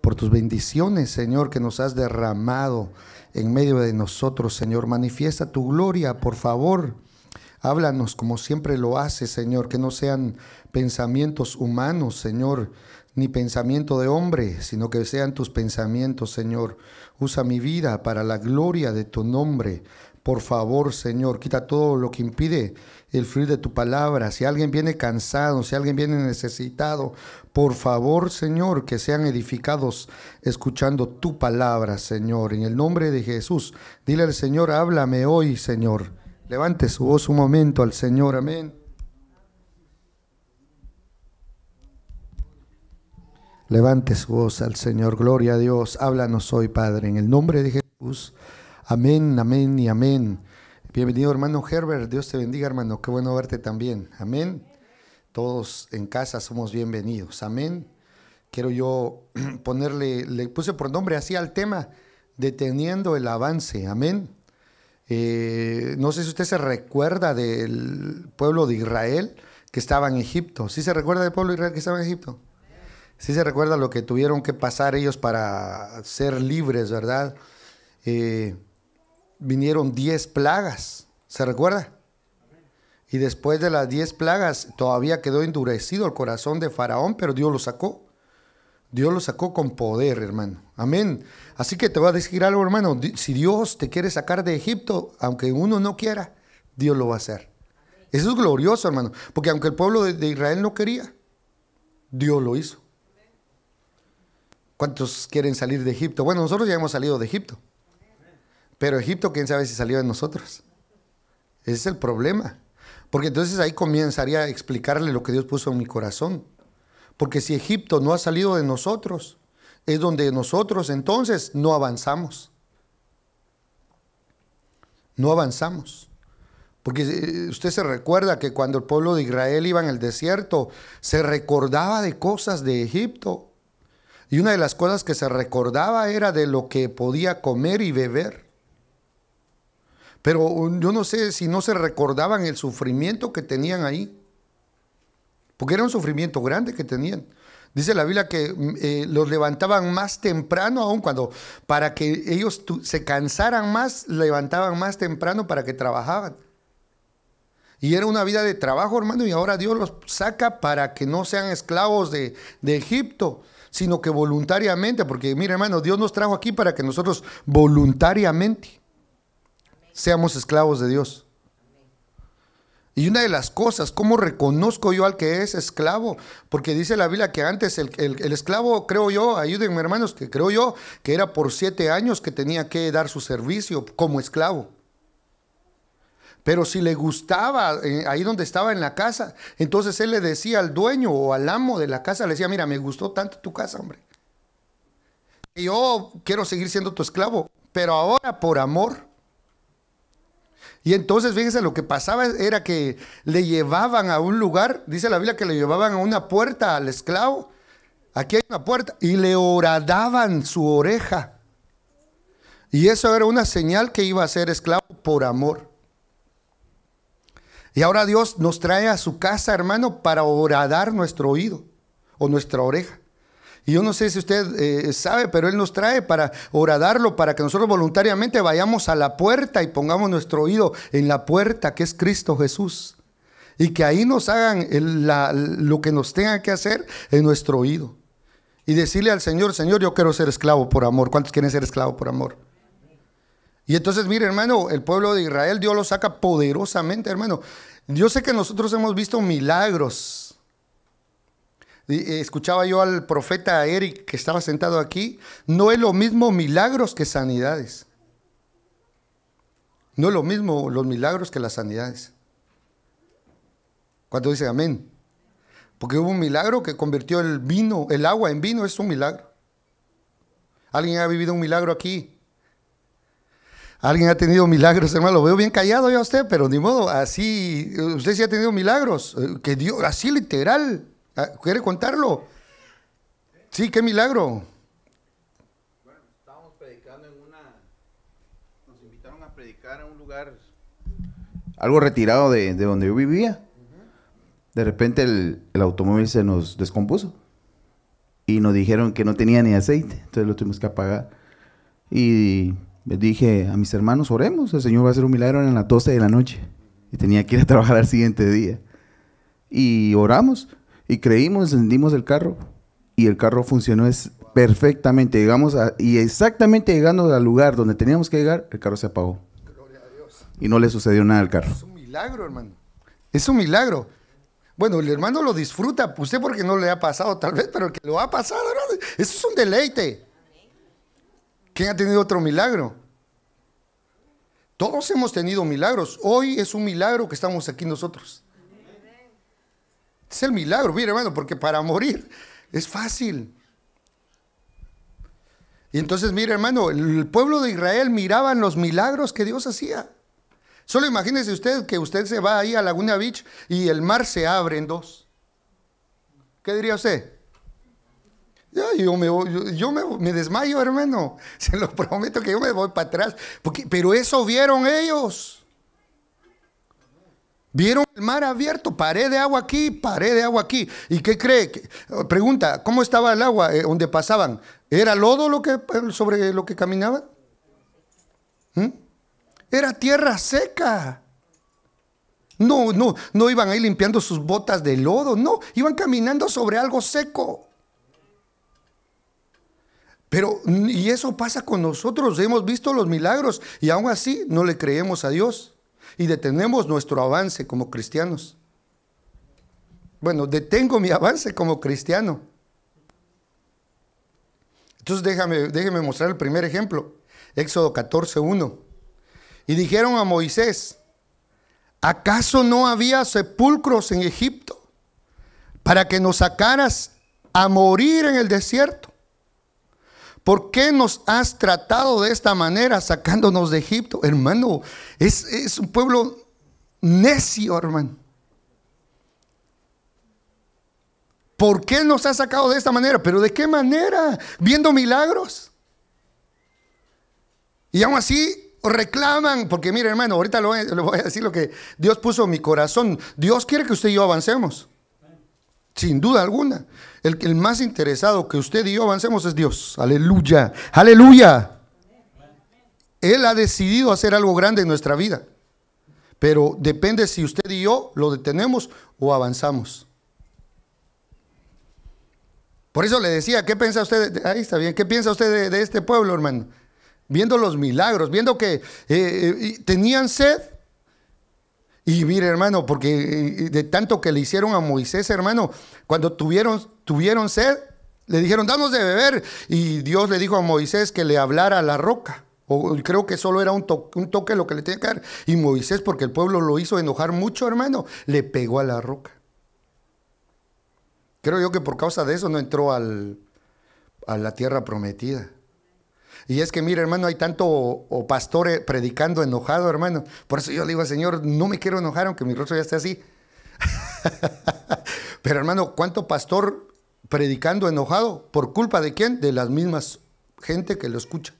por tus bendiciones, Señor, que nos has derramado en medio de nosotros, Señor. Manifiesta tu gloria, por favor. Háblanos como siempre lo hace Señor, que no sean pensamientos humanos, Señor, ni pensamiento de hombre, sino que sean tus pensamientos, Señor. Usa mi vida para la gloria de tu nombre. Por favor, Señor, quita todo lo que impide el fluir de tu palabra. Si alguien viene cansado, si alguien viene necesitado, por favor, Señor, que sean edificados escuchando tu palabra, Señor. En el nombre de Jesús, dile al Señor, háblame hoy, Señor. Levante su voz un momento al Señor, amén. Levante su voz al Señor, gloria a Dios, háblanos hoy, Padre, en el nombre de Jesús. Amén, amén y amén. Bienvenido, hermano Herbert, Dios te bendiga, hermano, qué bueno verte también. Amén. Todos en casa somos bienvenidos. Amén. Quiero yo ponerle, le puse por nombre así al tema, deteniendo el avance. Amén. Eh, no sé si usted se recuerda del pueblo de Israel que estaba en Egipto. ¿Sí se recuerda del pueblo de Israel que estaba en Egipto? Sí se recuerda lo que tuvieron que pasar ellos para ser libres, ¿verdad? Eh, vinieron 10 plagas. ¿Se recuerda? Y después de las diez plagas todavía quedó endurecido el corazón de Faraón, pero Dios lo sacó. Dios lo sacó con poder, hermano. Amén. Así que te voy a decir algo, hermano. Si Dios te quiere sacar de Egipto, aunque uno no quiera, Dios lo va a hacer. Eso es glorioso, hermano. Porque aunque el pueblo de, Israel no quería, Dios lo hizo. ¿Cuántos quieren salir de Egipto? Bueno, nosotros ya hemos salido de Egipto. Pero Egipto, quién sabe si salió de nosotros. Ese es el problema. Porque entonces ahí comenzaría a explicarle lo que Dios puso en mi corazón. Porque si Egipto no ha salido de nosotros, es donde nosotros entonces no avanzamos. No avanzamos. Porque eh, usted se recuerda que cuando el pueblo de Israel iba en el desierto, se recordaba de cosas de Egipto. Y una de las cosas que se recordaba era de lo que podía comer y beber. Pero yo no sé si no se recordaban el sufrimiento que tenían ahí. Porque era un sufrimiento grande que tenían. Dice la Biblia que mm, eh, los levantaban más temprano aún cuando, para que ellos se cansaran más, levantaban más temprano para que trabajaban. Y era una vida de trabajo, hermano, y ahora Dios los saca para que no sean esclavos de, de Egipto, sino que voluntariamente, porque mira, hermano, Dios nos trajo aquí para que nosotros voluntariamente seamos esclavos de Dios. Y una de las cosas, ¿cómo reconozco yo al que es esclavo? Porque dice la Biblia que antes el, esclavo, creo yo, ayúdenme hermanos, que creo yo, que era por siete años que tenía que dar su servicio como esclavo. Pero si le gustaba, eh, ahí donde estaba en la casa, entonces él le decía al dueño o al amo de la casa, le decía, mira, me gustó tanto tu casa, hombre. Y yo quiero seguir siendo tu esclavo, pero ahora por amor y entonces, fíjense, lo que pasaba era que le llevaban a un lugar, dice la Biblia que le llevaban a una puerta al esclavo, aquí hay una puerta, y le horadaban su oreja. Y eso era una señal que iba a ser esclavo por amor. Y ahora Dios nos trae a su casa, hermano, para horadar nuestro oído o nuestra oreja. Y yo no sé si usted eh, sabe, pero Él nos trae para oradarlo, para que nosotros voluntariamente vayamos a la puerta y pongamos nuestro oído en la puerta que es Cristo Jesús. Y que ahí nos hagan lo que nos tengan que hacer en nuestro oído. Y decirle al Señor, Señor, yo quiero ser esclavo por amor. ¿Cuántos quieren ser esclavo por amor? Y entonces, mire, hermano, el pueblo de Israel, Dios lo saca poderosamente, hermano. Yo sé que nosotros hemos visto milagros eh, escuchaba yo al profeta Eric que estaba sentado aquí, no es lo mismo milagros que sanidades. No es lo mismo los milagros que las sanidades. Cuando dice amén? Porque hubo un milagro que convirtió el vino, el agua en vino, es un milagro. ¿Alguien ha vivido un milagro aquí? ¿Alguien ha tenido milagros, hermano? Lo veo bien callado ya usted, pero ni modo, así, usted sí ha tenido milagros, eh, que Dios, así literal, Ah, ¿Quiere contarlo? Sí, qué milagro. Bueno, estábamos predicando en una. Nos invitaron a predicar a un lugar. Algo retirado de, donde yo vivía. De repente el, automóvil se nos descompuso. Y nos dijeron que no tenía ni aceite. Entonces lo tuvimos que apagar. Y les dije a mis hermanos, oremos. El Señor va a hacer un milagro en las 12 de la noche. Y tenía que ir a trabajar al siguiente día. Y oramos. Y creímos, encendimos el carro y el carro funcionó perfectamente. Llegamos a, y exactamente llegando al lugar donde teníamos que llegar, el carro se apagó. Y no le sucedió nada al carro. Es un milagro, hermano. Es un milagro. Bueno, el hermano lo disfruta, pues, usted porque no le ha pasado tal vez, pero el que lo ha pasado, hermano, eso es un deleite. ¿Quién ha tenido otro milagro? Todos hemos tenido milagros. Hoy es un milagro que estamos aquí nosotros. Es el milagro, mire hermano, porque para morir es fácil. Y entonces, mire hermano, el pueblo de Israel miraban los milagros que Dios hacía. Solo imagínese usted que usted se va ahí a Laguna Beach y el mar se abre en dos. ¿Qué diría usted? Yo, me, desmayo, hermano. Se lo prometo que yo me voy para atrás. Porque, pero eso vieron ellos. Vieron el mar abierto, pared de agua aquí, pared de agua aquí. ¿Y qué cree? Oh, pregunta, ¿cómo estaba el agua eh, donde pasaban? ¿Era lodo lo que, eh, sobre lo que caminaban? ¿Mm? Era tierra seca. No, no, no iban ahí limpiando sus botas de lodo, no, iban caminando sobre algo seco. Pero, y eso pasa con nosotros, hemos visto los milagros y aún así no le creemos a Dios y detenemos nuestro avance como cristianos. Bueno, detengo mi avance como cristiano. Entonces déjame, déjeme mostrar el primer ejemplo. Éxodo 14.1. Y dijeron a Moisés, ¿acaso no había sepulcros en Egipto para que nos sacaras a morir en el desierto? ¿Por qué nos has tratado de esta manera sacándonos de Egipto? Hermano, es, un pueblo necio, hermano. ¿Por qué nos has sacado de esta manera? ¿Pero de qué manera? Viendo milagros. Y aún así reclaman, porque mire hermano, ahorita le voy a decir lo que Dios puso en mi corazón. Dios quiere que usted y yo avancemos. Sin duda alguna. El, más interesado que usted y yo avancemos es Dios. Aleluya. Aleluya. Él ha decidido hacer algo grande en nuestra vida. Pero depende si usted y yo lo detenemos o avanzamos. Por eso le decía, ¿qué piensa usted? De, ahí está bien, ¿qué piensa usted de, este pueblo, hermano? Viendo los milagros, viendo que eh, eh, tenían sed y mire, hermano, porque eh, de tanto que le hicieron a Moisés, hermano, cuando tuvieron, tuvieron sed, le dijeron, damos de beber. Y Dios le dijo a Moisés que le hablara a la roca. O creo que solo era un, un toque lo que le tenía que dar. Y Moisés, porque el pueblo lo hizo enojar mucho, hermano, le pegó a la roca. Creo yo que por causa de eso no entró a la tierra prometida. Y es que, mira, hermano, hay tanto o, pastor eh, predicando enojado, hermano. Por eso yo le digo, Señor, no me quiero enojar, aunque mi rostro ya esté así. Pero, hermano, ¿cuánto pastor predicando enojado? ¿Por culpa de quién? De las mismas gente que lo escucha.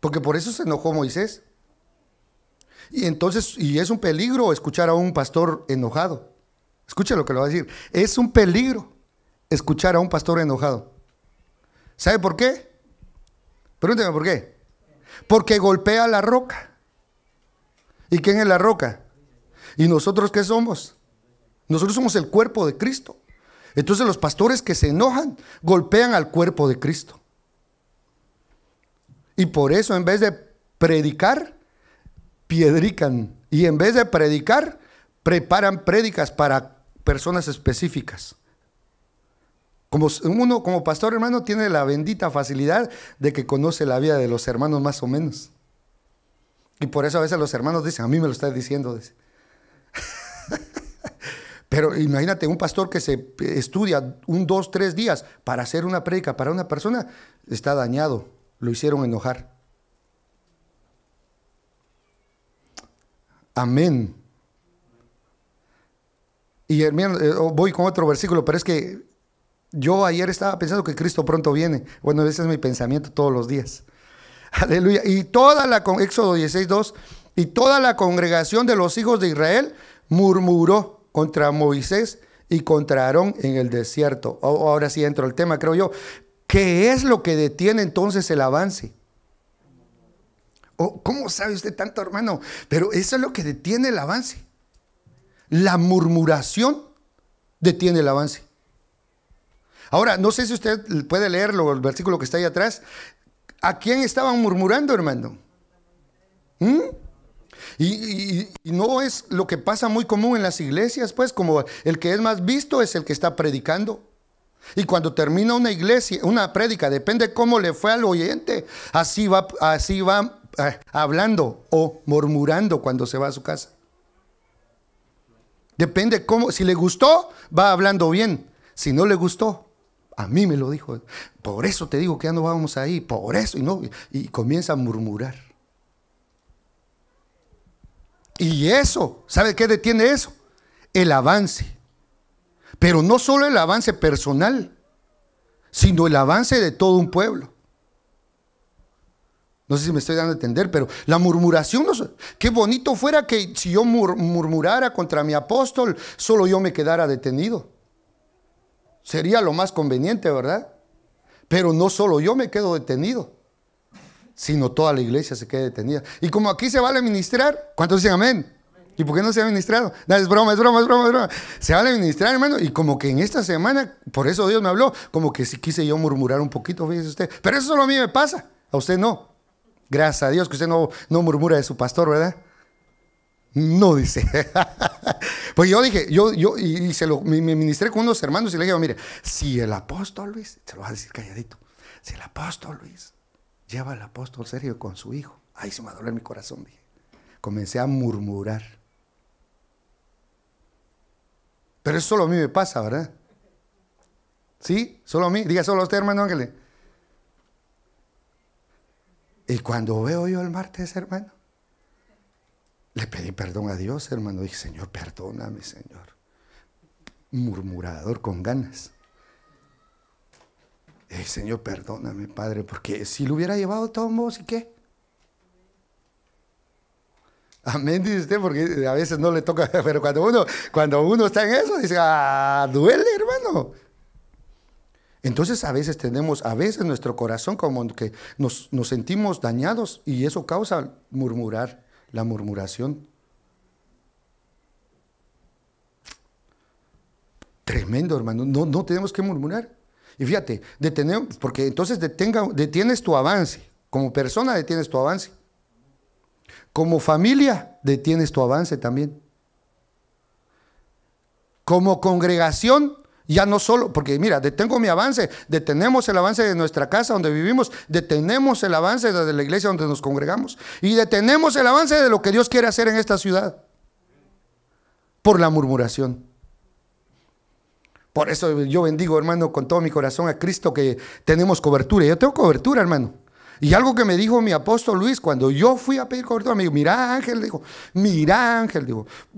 Porque por eso se enojó Moisés. Y entonces, y es un peligro escuchar a un pastor enojado. Escucha lo que le va a decir. Es un peligro escuchar a un pastor enojado. ¿Sabe por qué? Pregúnteme por qué. Porque golpea la roca. ¿Y quién es la roca? ¿Y nosotros qué somos? Nosotros somos el cuerpo de Cristo. Entonces los pastores que se enojan golpean al cuerpo de Cristo. Y por eso en vez de predicar, piedrican. Y en vez de predicar, preparan prédicas para personas específicas. Como uno, como pastor hermano, tiene la bendita facilidad de que conoce la vida de los hermanos más o menos. Y por eso a veces los hermanos dicen, a mí me lo está diciendo. Pero imagínate un pastor que se estudia un, dos, tres días para hacer una prédica para una persona, está dañado, lo hicieron enojar. Amén. Y hermano, eh, oh, voy con otro versículo, pero es que yo ayer estaba pensando que Cristo pronto viene. Bueno, ese es mi pensamiento todos los días. Aleluya. Y toda la, con Éxodo y toda la congregación de los hijos de Israel murmuró contra Moisés y contra Aarón en el desierto. Ahora sí entro al tema, creo yo. ¿Qué es lo que detiene entonces el avance? o oh, ¿Cómo sabe usted tanto, hermano? Pero eso es lo que detiene el avance. La murmuración detiene el avance. Ahora, no sé si usted puede leerlo, el versículo que está ahí atrás. ¿A quién estaban murmurando, hermano? ¿Mm? Y, no es lo que pasa muy común en las iglesias, pues, como el que es más visto es el que está predicando. Y cuando termina una iglesia, una prédica, depende cómo le fue al oyente, así va, así va eh, hablando o murmurando cuando se va a su casa. Depende cómo, si le gustó, va hablando bien. Si no le gustó, a mí me lo dijo. Por eso te digo que ya no vamos ahí. Por eso. Y, no, y comienza a murmurar. Y eso, ¿sabe qué detiene eso? El avance. Pero no solo el avance personal, sino el avance de todo un pueblo. No sé si me estoy dando a entender, pero la murmuración, qué bonito fuera que si yo murmurara contra mi apóstol, solo yo me quedara detenido. Sería lo más conveniente, ¿verdad? Pero no solo yo me quedo detenido, sino toda la iglesia se queda detenida. Y como aquí se vale ministrar, ¿cuántos dicen amén? ¿Y por qué no se ha ministrado? No, es broma, es broma, es broma, es broma. Se vale ministrar, hermano. Y como que en esta semana, por eso Dios me habló, como que si quise yo murmurar un poquito, fíjese usted. Pero eso solo a mí me pasa, a usted no. Gracias a Dios que usted no, no murmura de su pastor, ¿verdad? No, dice. pues yo dije, yo, yo, y, se lo, me, ministré con unos hermanos y le dije, mire, si el apóstol Luis, se lo va a decir calladito, si el apóstol Luis lleva al apóstol Sergio con su hijo, ahí se me va a doler mi corazón, dije. Comencé a murmurar. Pero eso solo a mí me pasa, ¿verdad? ¿Sí? Solo a mí. Diga solo a usted, hermano Ángeles. Y cuando veo yo el martes, hermano, le pedí perdón a Dios, hermano. Dije, Señor, perdóname, Señor. Murmurador con ganas. Dije, Señor, perdóname, Padre, porque si lo hubiera llevado todo vos, ¿y qué? Amén, dice usted, porque a veces no le toca, pero cuando uno, cuando uno está en eso, dice, ah, duele, hermano. Entonces a veces tenemos, a veces nuestro corazón como que nos, nos sentimos dañados y eso causa murmurar la murmuración. Tremendo, hermano. No, no tenemos que murmurar. Y fíjate, detenemos, porque entonces detenga, detienes tu avance. Como persona detienes tu avance. Como familia detienes tu avance también. Como congregación ya no solo, porque mira, detengo mi avance, detenemos el avance de nuestra casa donde vivimos, detenemos el avance de la iglesia donde nos congregamos y detenemos el avance de lo que Dios quiere hacer en esta ciudad por la murmuración. Por eso yo bendigo, hermano, con todo mi corazón a Cristo que tenemos cobertura. Yo tengo cobertura, hermano. Y algo que me dijo mi apóstol Luis cuando yo fui a pedir cobertura, me dijo, mira Ángel, dijo, mira Ángel,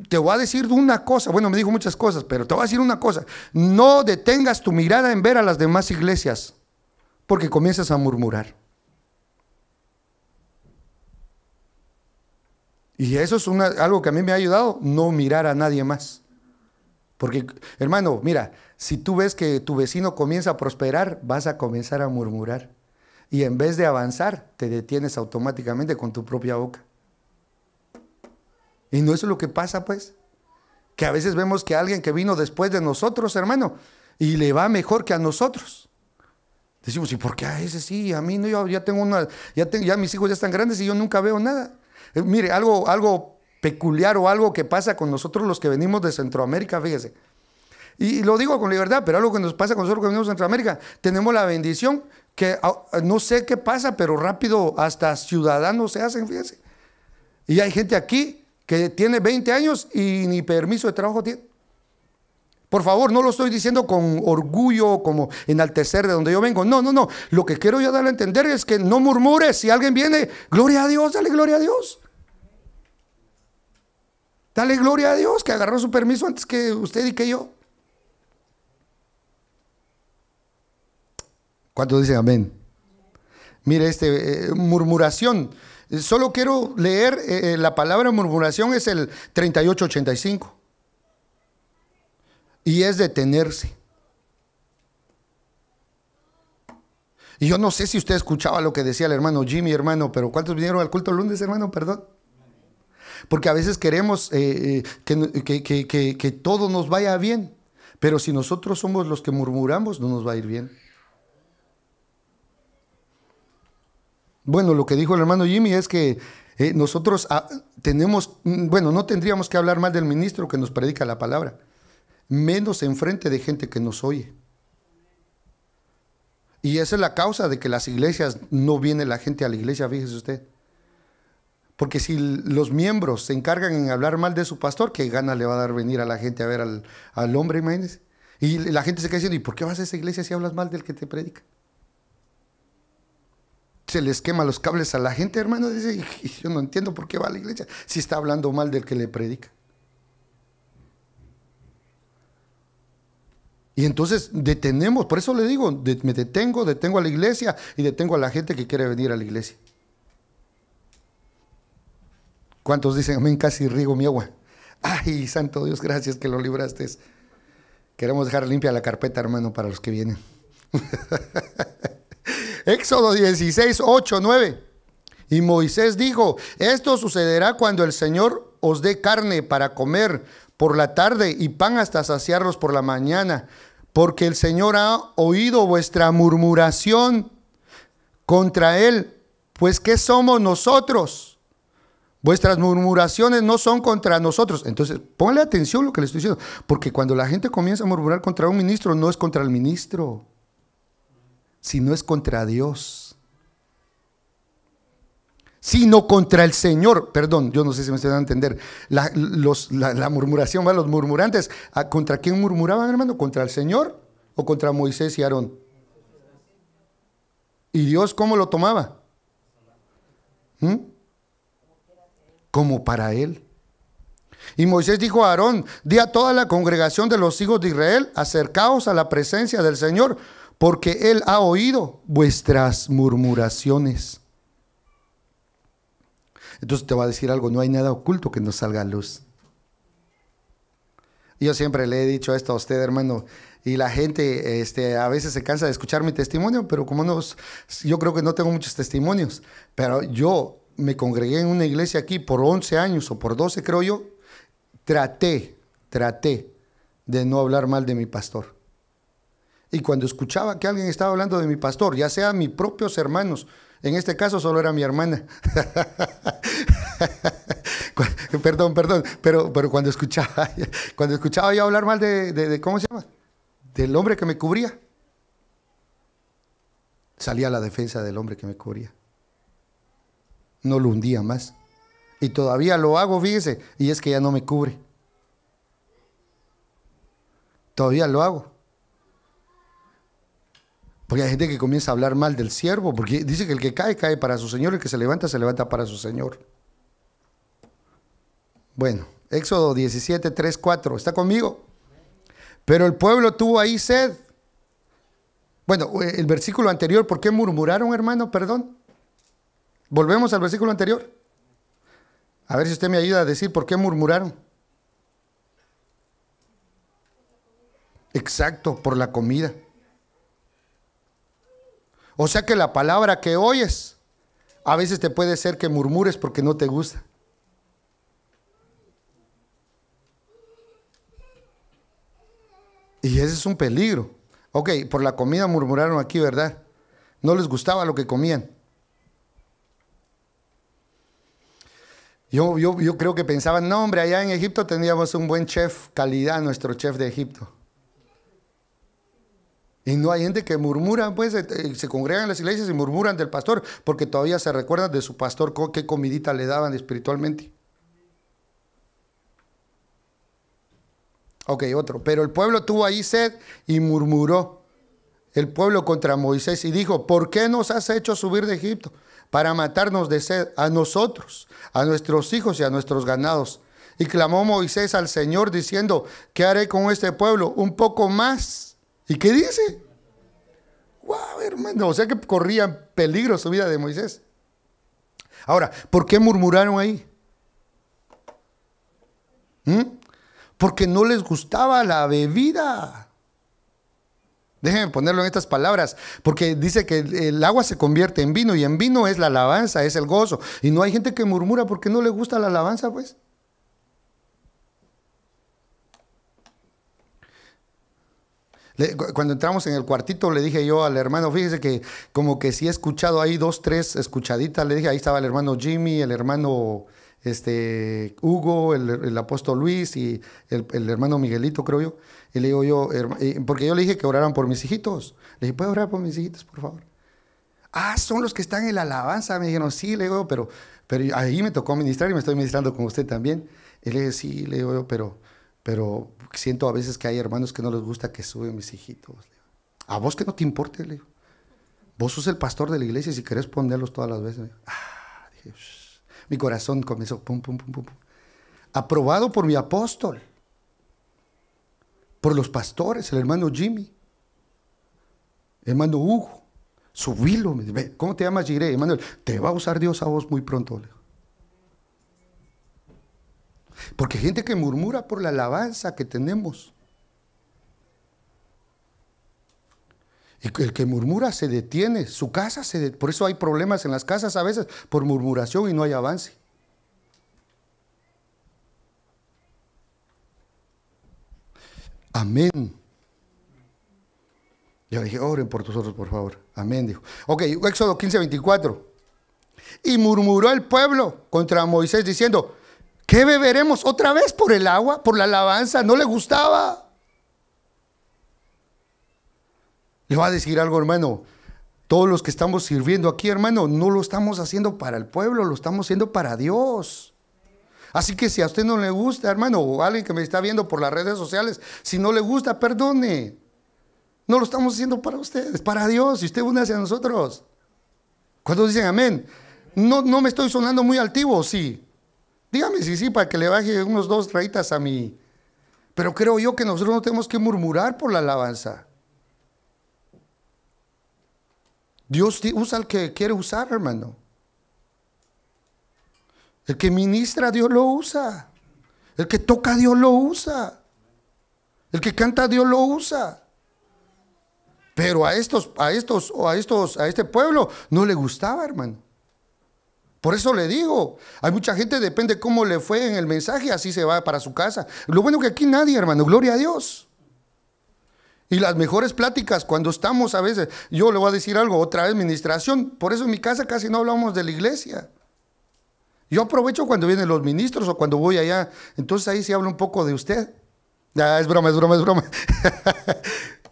te voy a decir una cosa, bueno, me dijo muchas cosas, pero te voy a decir una cosa, no detengas tu mirada en ver a las demás iglesias, porque comienzas a murmurar. Y eso es algo que a mí me ha ayudado, no mirar a nadie más. Porque, hermano, mira, si tú ves que tu vecino comienza a prosperar, vas a comenzar a murmurar y en vez de avanzar, te detienes automáticamente con tu propia boca. Y no es lo que pasa, pues. Que a veces vemos que alguien que vino después de nosotros, hermano, y le va mejor que a nosotros. Decimos, ¿y por qué a ese sí? A mí no, yo ya tengo una, ya, tengo, ya mis hijos ya están grandes y yo nunca veo nada. Eh, mire, algo, algo peculiar o algo que pasa con nosotros los que venimos de Centroamérica, fíjese. Y, y lo digo con libertad, pero algo que nos pasa con nosotros los que venimos de Centroamérica, tenemos la bendición que ah, no sé qué pasa, pero rápido hasta ciudadanos se hacen, fíjense. Y hay gente aquí que tiene 20 años y ni permiso de trabajo tiene. Por favor, no lo estoy diciendo con orgullo, como enaltecer de donde yo vengo. No, no, no. Lo que quiero yo darle a entender es que no murmures. Si alguien viene, gloria a Dios, dale gloria a Dios. Dale gloria a Dios que agarró su permiso antes que usted y que yo. ¿Cuántos dicen amén? Mire, este, eh, murmuración. Solo quiero leer eh, eh, la palabra murmuración, es el 3885. Y es detenerse. Y yo no sé si usted escuchaba lo que decía el hermano Jimmy, hermano, pero ¿cuántos vinieron al culto lunes, hermano? Perdón. Porque a veces queremos que, que todo nos vaya bien, pero si nosotros somos los que murmuramos, no nos va a ir bien. Bueno, lo que dijo el hermano Jimmy es que eh, nosotros ah, tenemos, mm, bueno, no tendríamos que hablar mal del ministro que nos predica la palabra, menos enfrente de gente que nos oye. Y esa es la causa de que las iglesias no viene la gente a la iglesia, fíjese usted. Porque si los miembros se encargan en hablar mal de su pastor, ¿qué gana le va a dar venir a la gente a ver al, al hombre, imagínese? Y la gente se queda diciendo, ¿y por qué vas a esa iglesia si hablas mal del que te predica? se les quema los cables a la gente, hermano. Dice, yo no entiendo por qué va a la iglesia si está hablando mal del que le predica. Y entonces detenemos, por eso le digo, me detengo, detengo a la iglesia y detengo a la gente que quiere venir a la iglesia. ¿Cuántos dicen, amén, casi riego mi agua? Ay, santo Dios, gracias que lo libraste. Queremos dejar limpia la carpeta, hermano, para los que vienen. Éxodo 16, 8, 9. Y Moisés dijo, esto sucederá cuando el Señor os dé carne para comer por la tarde y pan hasta saciarlos por la mañana, porque el Señor ha oído vuestra murmuración contra Él, pues ¿qué somos nosotros? Vuestras murmuraciones no son contra nosotros. Entonces, ponle atención lo que le estoy diciendo, porque cuando la gente comienza a murmurar contra un ministro, no es contra el ministro si no es contra Dios, sino contra el Señor. Perdón, yo no sé si me están dando a entender. La, murmuración los murmurantes. Ah, ¿Contra quién murmuraban, hermano? ¿Contra el Señor o contra Moisés y Aarón? ¿Y Dios cómo lo tomaba? ¿Mm? Como para él. Y Moisés dijo a Aarón, di a toda la congregación de los hijos de Israel, acercaos a la presencia del Señor, porque Él ha oído vuestras murmuraciones. Entonces te va a decir algo, no hay nada oculto que no salga a luz. Yo siempre le he dicho esto a usted, hermano, y la gente este, a veces se cansa de escuchar mi testimonio, pero como no, yo creo que no tengo muchos testimonios, pero yo me congregué en una iglesia aquí por 11 años o por 12 creo yo, traté, traté de no hablar mal de mi pastor. Y cuando escuchaba que alguien estaba hablando de mi pastor, ya sea mis propios hermanos, en este caso solo era mi hermana. perdón, perdón, pero, pero cuando escuchaba, cuando escuchaba yo hablar mal de, ¿cómo se llama? Del hombre que me cubría. Salía a la defensa del hombre que me cubría. No lo hundía más. Y todavía lo hago, fíjese, y es que ya no me cubre. Todavía lo hago. Porque hay gente que comienza a hablar mal del siervo, porque dice que el que cae, cae para su Señor, el que se levanta, se levanta para su Señor. Bueno, Éxodo 17, 3, 4, ¿está conmigo? Pero el pueblo tuvo ahí sed. Bueno, eh, el versículo anterior, ¿por qué murmuraron, hermano? Perdón. Volvemos al versículo anterior. A ver si usted me ayuda a decir por qué murmuraron. Exacto, por la comida. O sea que la palabra que oyes, a veces te puede ser que murmures porque no te gusta. Y ese es un peligro. Ok, por la comida murmuraron aquí, ¿verdad? No les gustaba lo que comían. Yo, yo, creo que pensaban, no hombre, allá en Egipto teníamos un buen chef, calidad, nuestro chef de Egipto. Y no hay gente que murmura, pues eh, eh, se congregan en las iglesias y murmuran del pastor, porque todavía se recuerdan de su pastor qué comidita le daban espiritualmente. Ok, otro. Pero el pueblo tuvo ahí sed y murmuró el pueblo contra Moisés y dijo, ¿por qué nos has hecho subir de Egipto? Para matarnos de sed a nosotros, a nuestros hijos y a nuestros ganados. Y clamó Moisés al Señor diciendo, ¿qué haré con este pueblo? Un poco más ¿Y qué dice? ¡Wow, hermano! O sea que corría peligro su vida de Moisés. Ahora, ¿por qué murmuraron ahí? ¿Mm? Porque no les gustaba la bebida. Déjenme ponerlo en estas palabras, porque dice que el agua se convierte en vino y en vino es la alabanza, es el gozo. Y no hay gente que murmura porque no le gusta la alabanza, pues. cuando entramos en el cuartito, le dije yo al hermano, fíjese que como que sí he escuchado ahí dos, tres escuchaditas. Le dije, ahí estaba el hermano Jimmy, el hermano este, Hugo, el, apóstol Luis y el, hermano Miguelito, creo yo. Y le digo yo, porque yo le dije que oraran por mis hijitos. Le dije, ¿puede orar por mis hijitos, por favor? Ah, son los que están en la alabanza. Me dijeron, sí, le digo, pero, pero ahí me tocó ministrar y me estoy ministrando con usted también. Y le dije, sí, le digo yo, pero pero siento a veces que hay hermanos que no les gusta que suben mis hijitos. A vos que no te importe, le digo. Vos sos el pastor de la iglesia y si querés ponerlos todas las veces. Ah", mi corazón comenzó pum, pum, pum, pum, Aprobado por mi apóstol, por los pastores, el hermano Jimmy, hermano Hugo. Subilo. ¿Cómo te llamas, Jiré? te va a usar Dios a vos muy pronto. Le digo. Porque hay gente que murmura por la alabanza que tenemos. Y el que murmura se detiene, su casa se detiene. Por eso hay problemas en las casas a veces, por murmuración y no hay avance. Amén. Yo dije, oren por nosotros, por favor. Amén, dijo. Ok, Éxodo 15, 24. Y murmuró el pueblo contra Moisés diciendo, ¿Qué beberemos otra vez por el agua, por la alabanza? No le gustaba. Le va a decir algo, hermano. Todos los que estamos sirviendo aquí, hermano, no lo estamos haciendo para el pueblo, lo estamos haciendo para Dios. Así que si a usted no le gusta, hermano, o alguien que me está viendo por las redes sociales, si no le gusta, perdone. No lo estamos haciendo para ustedes, para Dios, y usted une hacia nosotros. Cuando dicen amén? No, no me estoy sonando muy altivo, sí. Dígame si sí, para que le baje unos dos rayitas a mí. Pero creo yo que nosotros no tenemos que murmurar por la alabanza. Dios usa al que quiere usar, hermano. El que ministra, Dios lo usa. El que toca, Dios lo usa. El que canta, Dios lo usa. Pero a estos, a estos, o a estos, a este pueblo no le gustaba, hermano. Por eso le digo, hay mucha gente, depende cómo le fue en el mensaje, así se va para su casa. Lo bueno que aquí nadie, hermano, gloria a Dios. Y las mejores pláticas cuando estamos a veces, yo le voy a decir algo, otra vez ministración, por eso en mi casa casi no hablamos de la iglesia. Yo aprovecho cuando vienen los ministros o cuando voy allá, entonces ahí sí habla un poco de usted. Ya es broma, es broma, es broma.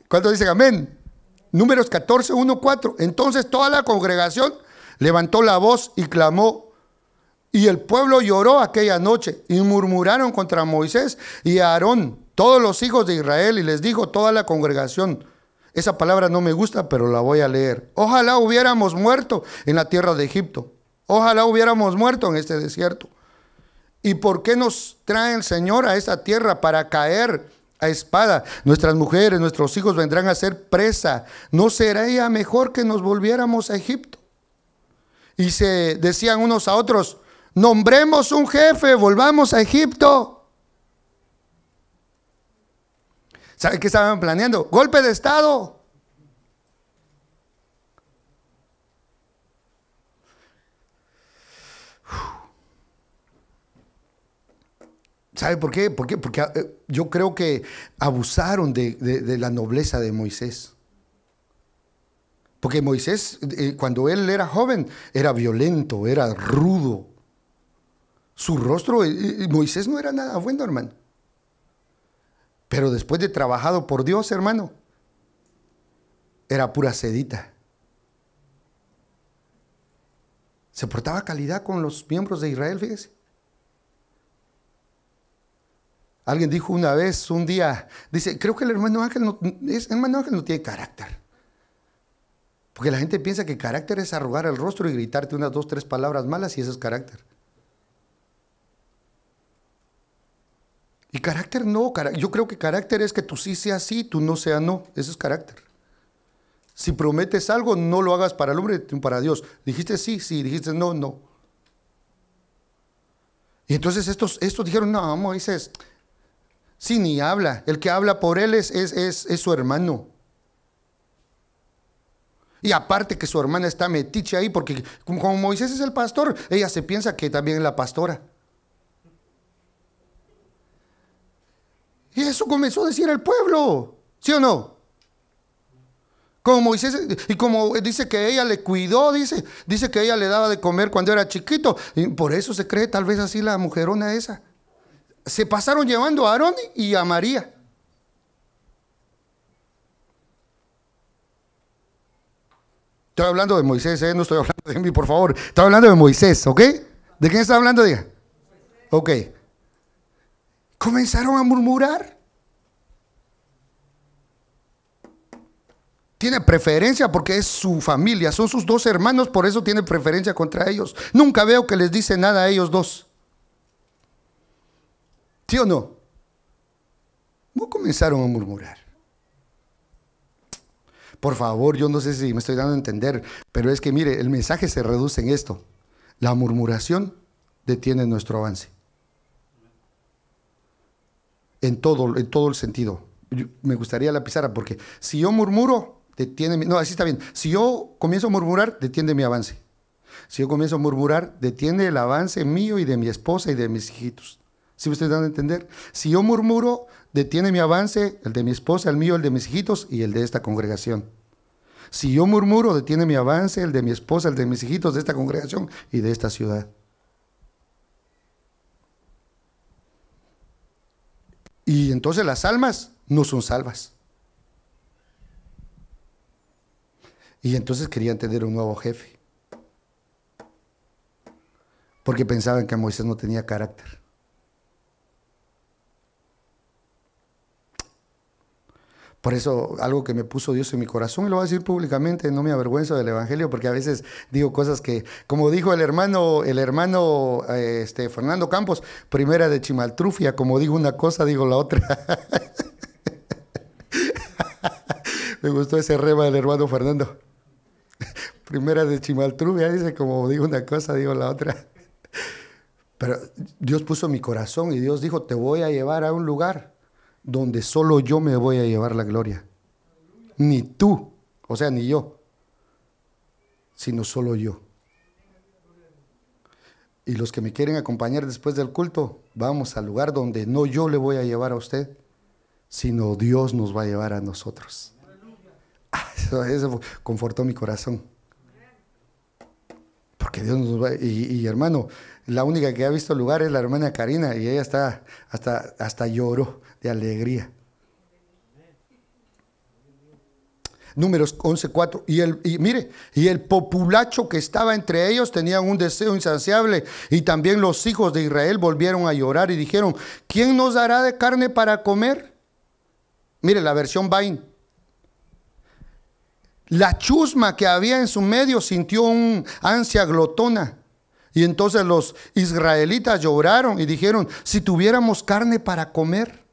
¿Cuántos dicen amén? Números 14, 1, 4. Entonces toda la congregación levantó la voz y clamó. Y el pueblo lloró aquella noche y murmuraron contra Moisés y Aarón, todos los hijos de Israel, y les dijo toda la congregación, esa palabra no me gusta, pero la voy a leer. Ojalá hubiéramos muerto en la tierra de Egipto. Ojalá hubiéramos muerto en este desierto. ¿Y por qué nos trae el Señor a esta tierra para caer a espada? Nuestras mujeres, nuestros hijos vendrán a ser presa. ¿No sería mejor que nos volviéramos a Egipto? y se decían unos a otros, nombremos un jefe, volvamos a Egipto. ¿Sabe qué estaban planeando? Golpe de Estado. ¿Sabe por qué? por qué? Porque eh, yo creo que abusaron de la nobleza de Moisés. Porque Moisés, eh, cuando él era joven, era violento, era rudo. Su rostro, eh, eh, Moisés no era nada bueno, hermano. Pero después de trabajado por Dios, hermano, era pura sedita. Se portaba calidad con los miembros de Israel, fíjese. Alguien dijo una vez, un día, dice, creo que el hermano Ángel hermano Ángel no tiene carácter. Porque la gente piensa que carácter es arrugar el rostro y gritarte unas dos, tres palabras malas y ese es carácter. Y carácter no, yo creo que carácter es que tú sí seas sí, tú no sea no, ese es carácter. Si prometes algo, no lo hagas para el hombre, para Dios. Dijiste sí, sí, dijiste no, no. Y entonces estos, estos dijeron, no, Moisés, sí, ni habla. El que habla por él es, es, es su hermano. Y aparte que su hermana está metiche ahí, porque como Moisés es el pastor, ella se piensa que también es la pastora. Y eso comenzó a decir el pueblo, ¿sí o no? Como Moisés, y como dice que ella le cuidó, dice, dice que ella le daba de comer cuando era chiquito, y por eso se cree tal vez así la mujerona esa. Se pasaron llevando a Aarón y a María. Estoy hablando de Moisés, eh, no estoy hablando de mí, por favor. Estoy hablando de Moisés, ¿ok? ¿De quién está hablando? Diga. Ok. Comenzaron a murmurar. Tiene preferencia porque es su familia, son sus dos hermanos, por eso tiene preferencia contra ellos. Nunca veo que les dice nada a ellos dos. ¿Sí o no? No comenzaron a murmurar. Por favor, yo no sé si me estoy dando a entender, pero es que mire, el mensaje se reduce en esto. La murmuración detiene nuestro avance. En todo, en todo el sentido. me gustaría la pizarra porque si yo murmuro, detiene mi... No, así está bien. Si yo comienzo a murmurar, detiene mi avance. Si yo comienzo a murmurar, detiene el avance mío y de mi esposa y de mis hijitos. ¿Sí me estoy dando a entender? Si yo murmuro, detiene mi avance, el de mi esposa, el mío, el de mis hijitos y el de esta congregación. Si yo murmuro, detiene mi avance, el de mi esposa, el de mis hijitos, de esta congregación y de esta ciudad. Y entonces las almas no son salvas. Y entonces querían tener un nuevo jefe. Porque pensaban que Moisés no tenía carácter. Por eso algo que me puso Dios en mi corazón, y lo voy a decir públicamente, no me avergüenzo del Evangelio, porque a veces digo cosas que, como dijo el hermano, el hermano eh, este, Fernando Campos, primera de Chimaltrufia, como digo una cosa, digo la otra. me gustó ese rema del hermano Fernando. Primera de Chimaltrufia, dice, como digo una cosa, digo la otra. Pero Dios puso mi corazón y Dios dijo, te voy a llevar a un lugar donde solo yo me voy a llevar la gloria. Ni tú, o sea, ni yo, sino solo yo. Y los que me quieren acompañar después del culto, vamos al lugar donde no yo le voy a llevar a usted, sino Dios nos va a llevar a nosotros. Ah, eso, confortó mi corazón. Porque Dios nos va. Y, y, hermano, la única que ha visto el lugar es la hermana Karina y ella está, hasta, hasta lloró de alegría. Números 11.4. Y, el, y mire, y el populacho que estaba entre ellos tenían un deseo insaciable. Y también los hijos de Israel volvieron a llorar y dijeron, ¿quién nos dará de carne para comer? Mire, la versión Vain, La chusma que había en su medio sintió un ansia glotona. Y entonces los israelitas lloraron y dijeron, si tuviéramos carne para comer.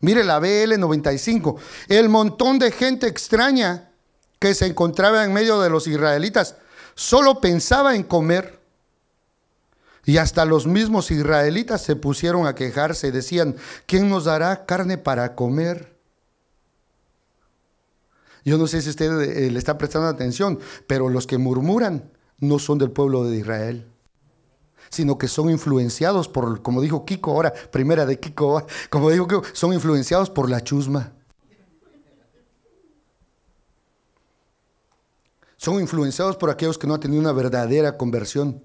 Mire la BL-95. El montón de gente extraña que se encontraba en medio de los israelitas solo pensaba en comer. Y hasta los mismos israelitas se pusieron a quejarse. Decían, ¿quién nos dará carne para comer? Yo no sé si usted eh, le está prestando atención, pero los que murmuran no son del pueblo de Israel sino que son influenciados por, como dijo Kiko ahora, primera de Kiko, como dijo Kiko, son influenciados por la chusma. Son influenciados por aquellos que no han tenido una verdadera conversión.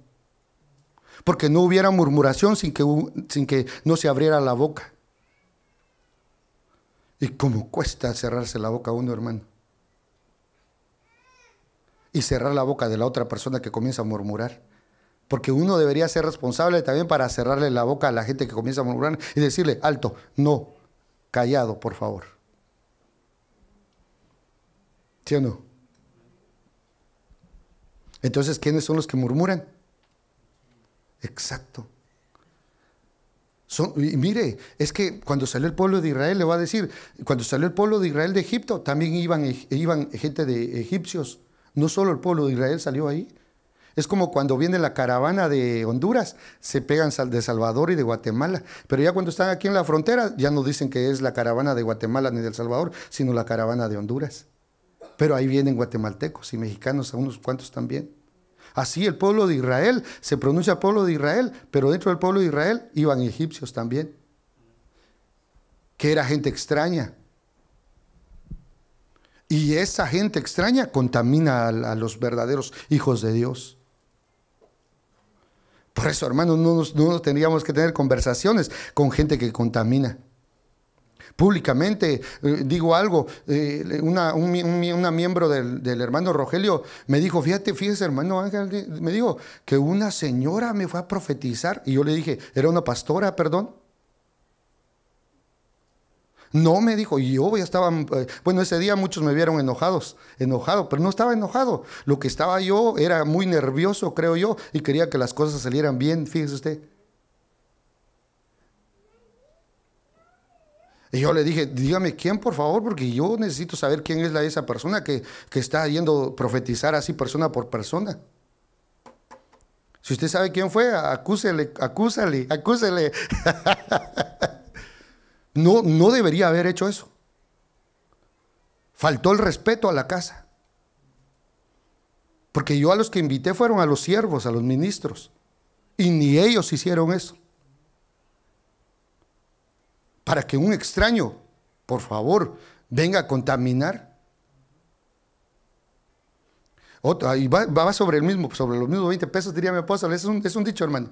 Porque no hubiera murmuración sin que, sin que no se abriera la boca. Y cómo cuesta cerrarse la boca a uno, hermano. Y cerrar la boca de la otra persona que comienza a murmurar. Porque uno debería ser responsable también para cerrarle la boca a la gente que comienza a murmurar y decirle, alto, no, callado, por favor. ¿Sí o no? Entonces, ¿quiénes son los que murmuran? Exacto. Son, y mire, es que cuando salió el pueblo de Israel, le va a decir, cuando salió el pueblo de Israel de Egipto, también iban, iban gente de egipcios. No solo el pueblo de Israel salió ahí, es como cuando viene la caravana de Honduras, se pegan de Salvador y de Guatemala. Pero ya cuando están aquí en la frontera, ya no dicen que es la caravana de Guatemala ni de El Salvador, sino la caravana de Honduras. Pero ahí vienen guatemaltecos y mexicanos, a unos cuantos también. Así el pueblo de Israel, se pronuncia pueblo de Israel, pero dentro del pueblo de Israel iban egipcios también, que era gente extraña. Y esa gente extraña contamina a, a los verdaderos hijos de Dios. Por eso, hermanos, no nos, tendríamos que tener conversaciones con gente que contamina públicamente eh, digo algo. Eh, una, miembro del, del, hermano Rogelio me dijo, fíjate, fíjese hermano Ángel, me dijo que una señora me fue a profetizar y yo le dije, era una pastora, perdón. No, me dijo, yo ya estaba, eh, bueno, ese día muchos me vieron enojados, enojado, pero no estaba enojado. Lo que estaba yo era muy nervioso, creo yo, y quería que las cosas salieran bien, fíjese usted. Y yo le dije, dígame quién, por favor, porque yo necesito saber quién es la, esa persona que, está yendo profetizar así persona por persona. Si usted sabe quién fue, acúsele, acúsele, acúsele. No, no debería haber hecho eso. Faltó el respeto a la casa. Porque yo a los que invité fueron a los siervos, a los ministros. Y ni ellos hicieron eso. Para que un extraño, por favor, venga a contaminar otra, y va, sobre el mismo, sobre los mismos 20 pesos, diría mi apóstol. Es un, dicho, hermano.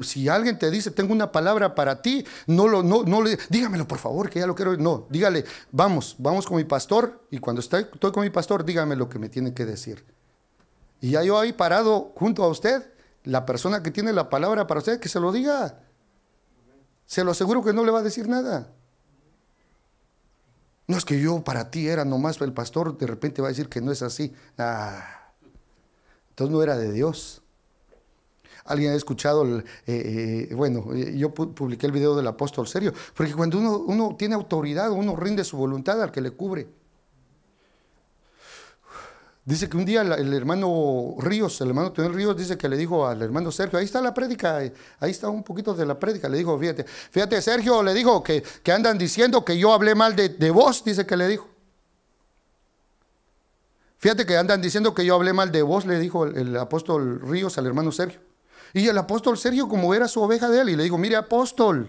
si alguien te dice, tengo una palabra para ti, no lo, no, no le, dígamelo por favor, que ya lo quiero. No, dígale, vamos, vamos con mi pastor. Y cuando estoy, estoy con mi pastor, dígame lo que me tiene que decir. Y ya yo ahí parado junto a usted, la persona que tiene la palabra para usted, que se lo diga. Se lo aseguro que no le va a decir nada. No es que yo para ti era nomás el pastor, de repente va a decir que no es así. Ah. Entonces no era de Dios. Alguien ha escuchado, eh, eh, bueno, eh, yo publiqué el video del apóstol Sergio, porque cuando uno, tiene autoridad, uno rinde su voluntad al que le cubre. Dice que un día el hermano Ríos, el hermano Túnez Ríos, dice que le dijo al hermano Sergio, ahí está la prédica, ahí está un poquito de la prédica. Le dijo, fíjate, fíjate, Sergio le dijo que, andan diciendo que yo hablé mal de vos, dice que le dijo. Fíjate que andan diciendo que yo hablé mal de vos, le dijo el, apóstol Ríos al hermano Sergio. Y el apóstol Sergio, como era su oveja de él, y le digo, mire apóstol,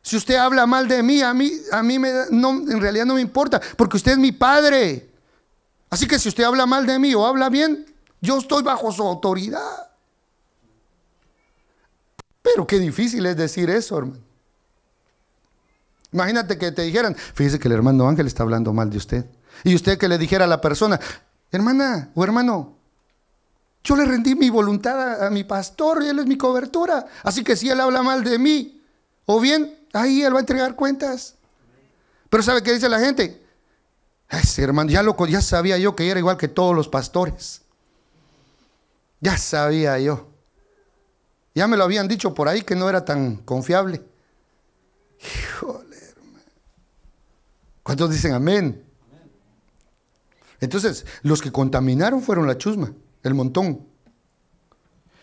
si usted habla mal de mí, a mí, a mí en realidad no me importa, porque usted es mi padre. Así que si usted habla mal de mí o habla bien, yo estoy bajo su autoridad. Pero qué difícil es decir eso, hermano. Imagínate que te dijeran, fíjese que el hermano Ángel está hablando mal de usted. Y usted que le dijera a la persona, hermana o hermano, yo le rendí mi voluntad a, mi pastor y él es mi cobertura. Así que si él habla mal de mí, o bien, ahí él va a entregar cuentas. Pero ¿sabe qué dice la gente? Ese hermano, ya loco, ya sabía yo que era igual que todos los pastores. Ya sabía yo. Ya me lo habían dicho por ahí que no era tan confiable. Híjole, hermano. ¿Cuántos dicen amén? Entonces, los que contaminaron fueron la chusma, el montón.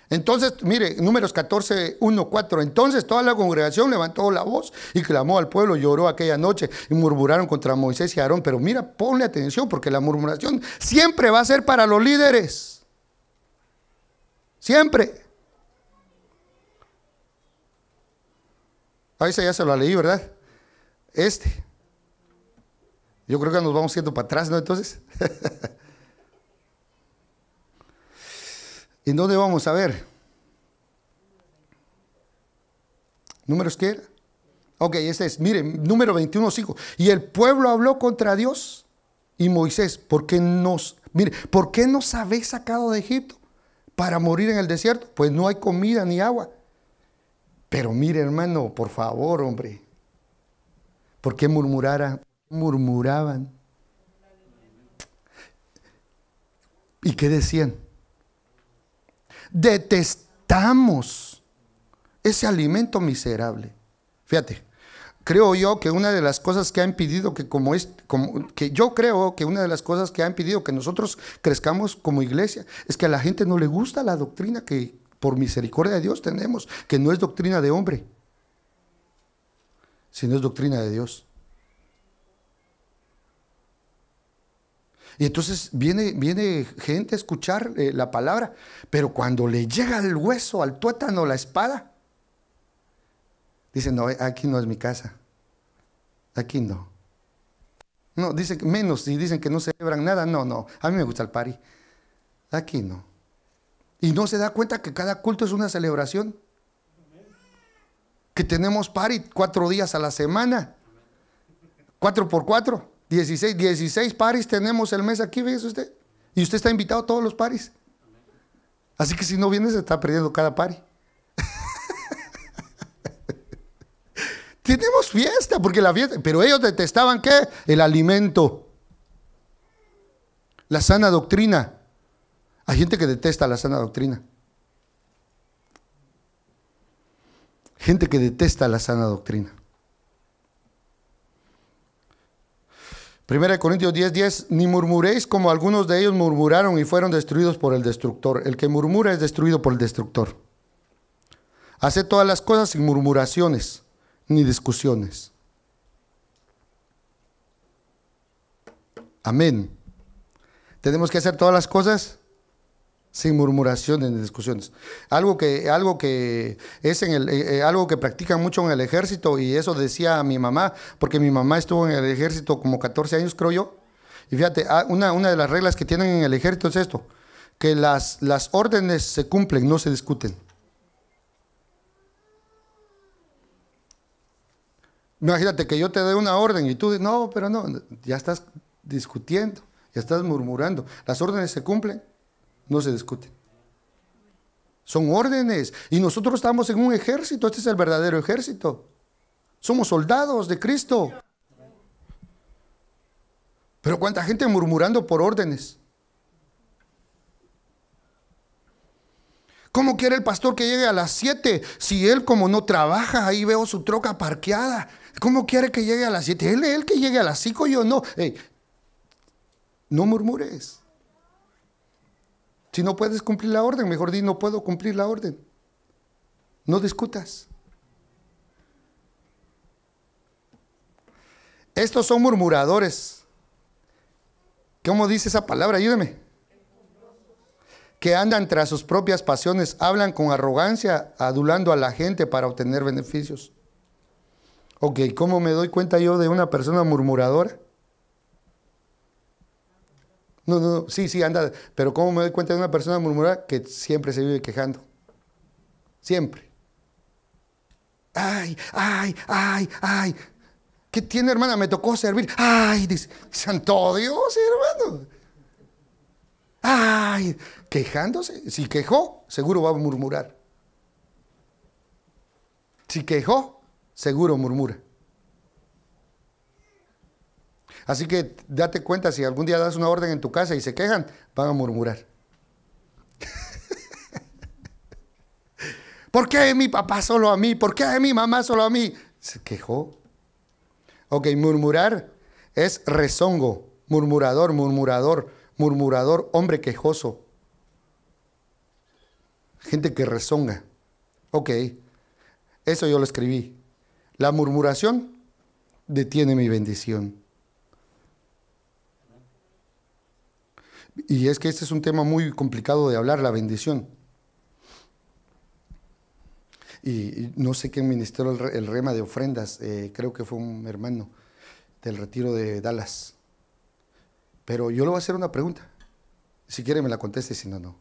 Entonces, mire, números 14, 1, 4. Entonces toda la congregación levantó la voz y clamó al pueblo, lloró aquella noche y murmuraron contra Moisés y Aarón. Pero mira, ponle atención porque la murmuración siempre va a ser para los líderes. Siempre. Ahí se ya se lo leí, ¿verdad? Este. Yo creo que nos vamos yendo para atrás, ¿no? Entonces. ¿Y dónde vamos a ver? ¿Números qué era? Ok, este es, miren, número 21, 5. Y el pueblo habló contra Dios y Moisés, ¿por qué nos, mire, ¿por qué nos habéis sacado de Egipto para morir en el desierto? Pues no hay comida ni agua. Pero mire, hermano, por favor, hombre, ¿por qué murmurar murmuraban. ¿Y qué decían? Detestamos ese alimento miserable. Fíjate, creo yo que una de las cosas que han impedido que como es que yo creo que una de las cosas que ha impedido que nosotros crezcamos como iglesia es que a la gente no le gusta la doctrina que por misericordia de Dios tenemos, que no es doctrina de hombre, sino es doctrina de Dios. Y entonces viene, viene gente a escuchar eh, la palabra, pero cuando le llega al hueso, al tuétano, la espada, dicen, no, eh, aquí no es mi casa, aquí no. No, dicen menos, si dicen que no celebran nada, no, no, a mí me gusta el pari, aquí no. Y no se da cuenta que cada culto es una celebración, que tenemos pari cuatro días a la semana, cuatro por cuatro. 16, 16 paris tenemos el mes aquí, fíjese usted. Y usted está invitado a todos los paris. Así que si no viene se está perdiendo cada pari. Tenemos fiesta, porque la fiesta, pero ellos detestaban qué? El alimento. La sana doctrina. Hay gente que detesta la sana doctrina. Gente que detesta la sana doctrina. 1 Corintios 10, 10, ni murmuréis como algunos de ellos murmuraron y fueron destruidos por el destructor. El que murmura es destruido por el destructor. Haced todas las cosas sin murmuraciones ni discusiones. Amén. Tenemos que hacer todas las cosas sin murmuraciones ni discusiones. Algo que, algo que es en el, eh, eh, algo que practican mucho en el ejército, y eso decía mi mamá, porque mi mamá estuvo en el ejército como 14 años, creo yo. Y fíjate, ah, una, una de las reglas que tienen en el ejército es esto, que las, las órdenes se cumplen, no se discuten. Imagínate que yo te doy una orden y tú, dices, no, pero no, ya estás discutiendo, ya estás murmurando. Las órdenes se cumplen no se discute. Son órdenes. Y nosotros estamos en un ejército. Este es el verdadero ejército. Somos soldados de Cristo. Pero cuánta gente murmurando por órdenes. ¿Cómo quiere el pastor que llegue a las 7 si él como no trabaja, ahí veo su troca parqueada? ¿Cómo quiere que llegue a las 7? Él es el que llegue a las 5, yo no. no murmures. Si no puedes cumplir la orden, mejor di, no puedo cumplir la orden. No discutas. Estos son murmuradores. ¿Cómo dice esa palabra? Ayúdeme. Que andan tras sus propias pasiones, hablan con arrogancia, adulando a la gente para obtener beneficios. Ok, ¿cómo me doy cuenta yo de una persona murmuradora? No, no, sí, sí, anda. Pero ¿cómo me doy cuenta de una persona murmurar que siempre se vive quejando? Siempre. Ay, ay, ay, ay. ¿Qué tiene, hermana? Me tocó servir. Ay, dice, santo Dios, hermano. Ay, quejándose. Si quejó, seguro va a murmurar. Si quejó, seguro murmura. Así que date cuenta, si algún día das una orden en tu casa y se quejan, van a murmurar. ¿Por qué mi papá solo a mí? ¿Por qué mi mamá solo a mí? Se quejó. Ok, murmurar es rezongo, murmurador, murmurador, murmurador, hombre quejoso. Gente que rezonga. Ok, eso yo lo escribí. La murmuración detiene mi bendición. Y es que este es un tema muy complicado de hablar, la bendición. Y no sé quién ministró el, rema de ofrendas, eh, creo que fue un hermano del retiro de Dallas. Pero yo le voy a hacer una pregunta. Si quiere me la conteste, si no, no.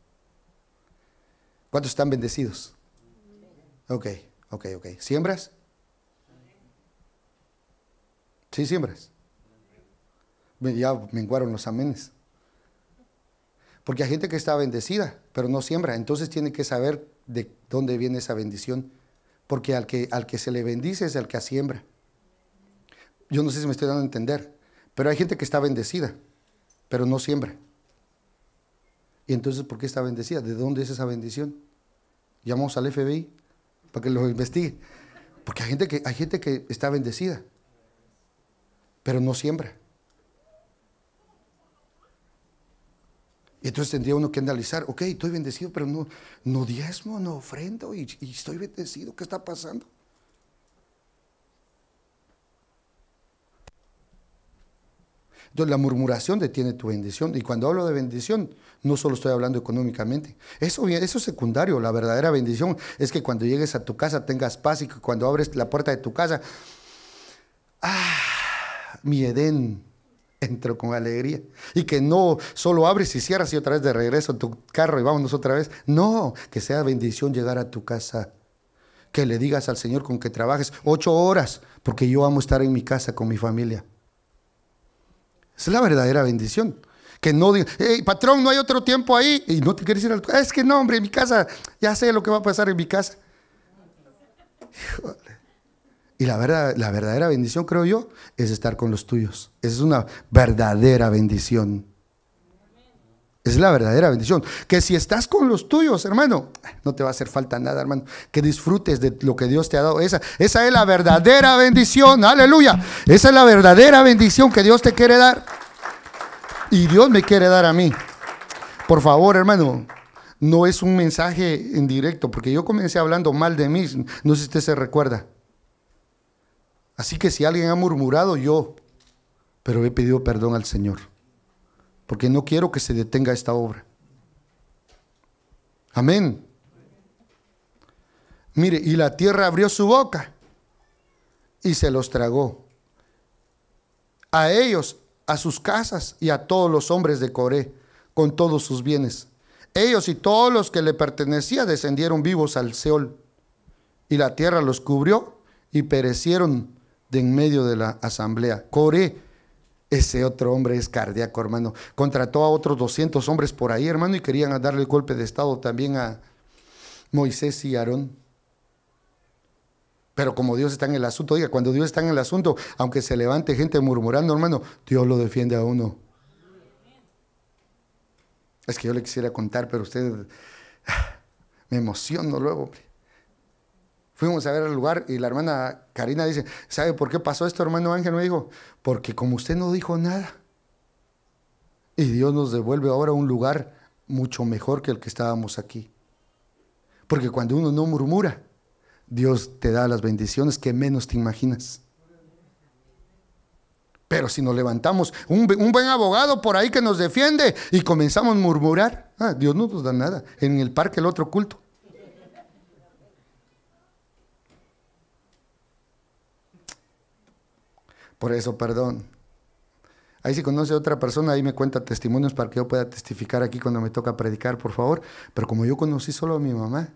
¿Cuántos están bendecidos? Ok, ok, ok. ¿Siembras? Sí, siembras. Ya menguaron los amenes. Porque hay gente que está bendecida, pero no siembra. Entonces tiene que saber de dónde viene esa bendición. Porque al que, al que se le bendice es al que siembra. Yo no sé si me estoy dando a entender, pero hay gente que está bendecida, pero no siembra. Y entonces, ¿por qué está bendecida? ¿De dónde es esa bendición? Llamamos al FBI para que lo investigue. Porque hay gente que, hay gente que está bendecida, pero no siembra. Entonces tendría uno que analizar, ok, estoy bendecido, pero no, no diezmo, no ofrendo y, estoy bendecido, ¿qué está pasando? Entonces la murmuración detiene tu bendición. Y cuando hablo de bendición, no solo estoy hablando económicamente. Eso, eso es secundario. La verdadera bendición es que cuando llegues a tu casa tengas paz y que cuando abres la puerta de tu casa, ah, mi Edén, entro con alegría. Y que no solo abres y cierras y otra vez de regreso a tu carro y vámonos otra vez. No, que sea bendición llegar a tu casa. Que le digas al Señor con que trabajes ocho horas, porque yo amo estar en mi casa con mi familia. Es la verdadera bendición. Que no digas, hey, patrón, no hay otro tiempo ahí. Y no te quieres ir al... Es que no, hombre, en mi casa, ya sé lo que va a pasar en mi casa. Y la, verdad, la verdadera bendición, creo yo, es estar con los tuyos. Esa es una verdadera bendición. Es la verdadera bendición. Que si estás con los tuyos, hermano, no te va a hacer falta nada, hermano. Que disfrutes de lo que Dios te ha dado. Esa, esa es la verdadera bendición. Aleluya. Esa es la verdadera bendición que Dios te quiere dar. Y Dios me quiere dar a mí. Por favor, hermano, no es un mensaje en directo, porque yo comencé hablando mal de mí. No sé si usted se recuerda. Así que si alguien ha murmurado, yo, pero he pedido perdón al Señor, porque no quiero que se detenga esta obra. Amén. Mire, y la tierra abrió su boca y se los tragó. A ellos, a sus casas y a todos los hombres de Coré, con todos sus bienes. Ellos y todos los que le pertenecían descendieron vivos al Seol. Y la tierra los cubrió y perecieron de en medio de la asamblea. Coré, ese otro hombre es cardíaco, hermano. Contrató a otros 200 hombres por ahí, hermano, y querían darle el golpe de Estado también a Moisés y Aarón. Pero como Dios está en el asunto, diga, cuando Dios está en el asunto, aunque se levante gente murmurando, hermano, Dios lo defiende a uno. Es que yo le quisiera contar, pero usted ah, me emociono luego. Fuimos a ver el lugar y la hermana Karina dice, ¿sabe por qué pasó esto, hermano Ángel? Me dijo, porque como usted no dijo nada, y Dios nos devuelve ahora a un lugar mucho mejor que el que estábamos aquí. Porque cuando uno no murmura, Dios te da las bendiciones que menos te imaginas. Pero si nos levantamos un, buen abogado por ahí que nos defiende y comenzamos a murmurar, ah, Dios no nos da nada. En el parque el otro culto. Por eso, perdón. Ahí si conoce a otra persona, ahí me cuenta testimonios para que yo pueda testificar aquí cuando me toca predicar, por favor. Pero como yo conocí solo a mi mamá,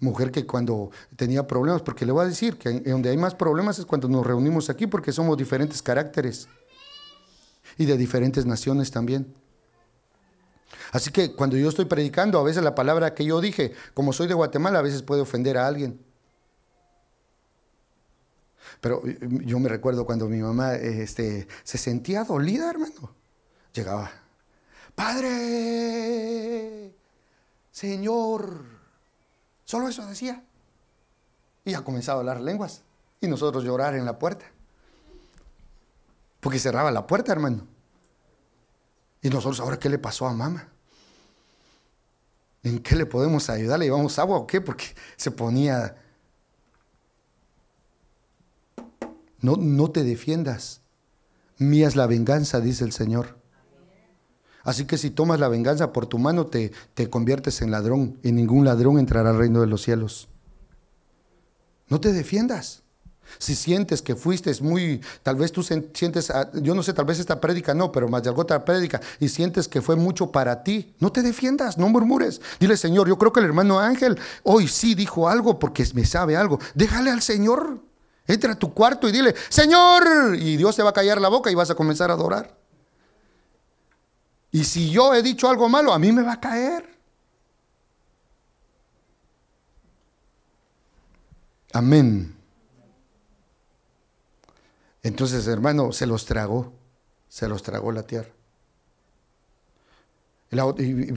mujer que cuando tenía problemas, porque le voy a decir que donde hay más problemas es cuando nos reunimos aquí porque somos diferentes caracteres y de diferentes naciones también. Así que cuando yo estoy predicando, a veces la palabra que yo dije, como soy de Guatemala, a veces puede ofender a alguien. Pero eh, yo me recuerdo cuando mi mamá este, se sentía dolida, hermano. Llegaba, Padre, Señor. Solo eso decía. Y ha comenzado a hablar lenguas. Y nosotros llorar en la puerta. Porque cerraba la puerta, hermano. Y nosotros, ¿ahora qué le pasó a mamá? ¿En qué le podemos ayudar? ¿Le llevamos agua o qué? Porque se ponía No, te defiendas. Mía es la venganza, dice el Señor. Así que si tomas la venganza por tu mano, te, te conviertes en ladrón y ningún ladrón entrará al reino de los cielos. No te defiendas. Si sientes que fuiste muy, tal vez tú sientes, ah, yo no sé, tal vez esta prédica no, pero más de alguna otra prédica, y sientes que fue mucho para ti, no te defiendas, no murmures. Dile, Señor, yo creo que el hermano Ángel hoy sí dijo algo porque me sabe algo. Déjale al Señor Entra a tu cuarto y dile, Señor, y Dios te va a callar la boca y vas a comenzar a adorar. Y si yo he dicho algo malo, a mí me va a caer. Amén. Entonces, hermano, se los tragó, se los tragó la tierra.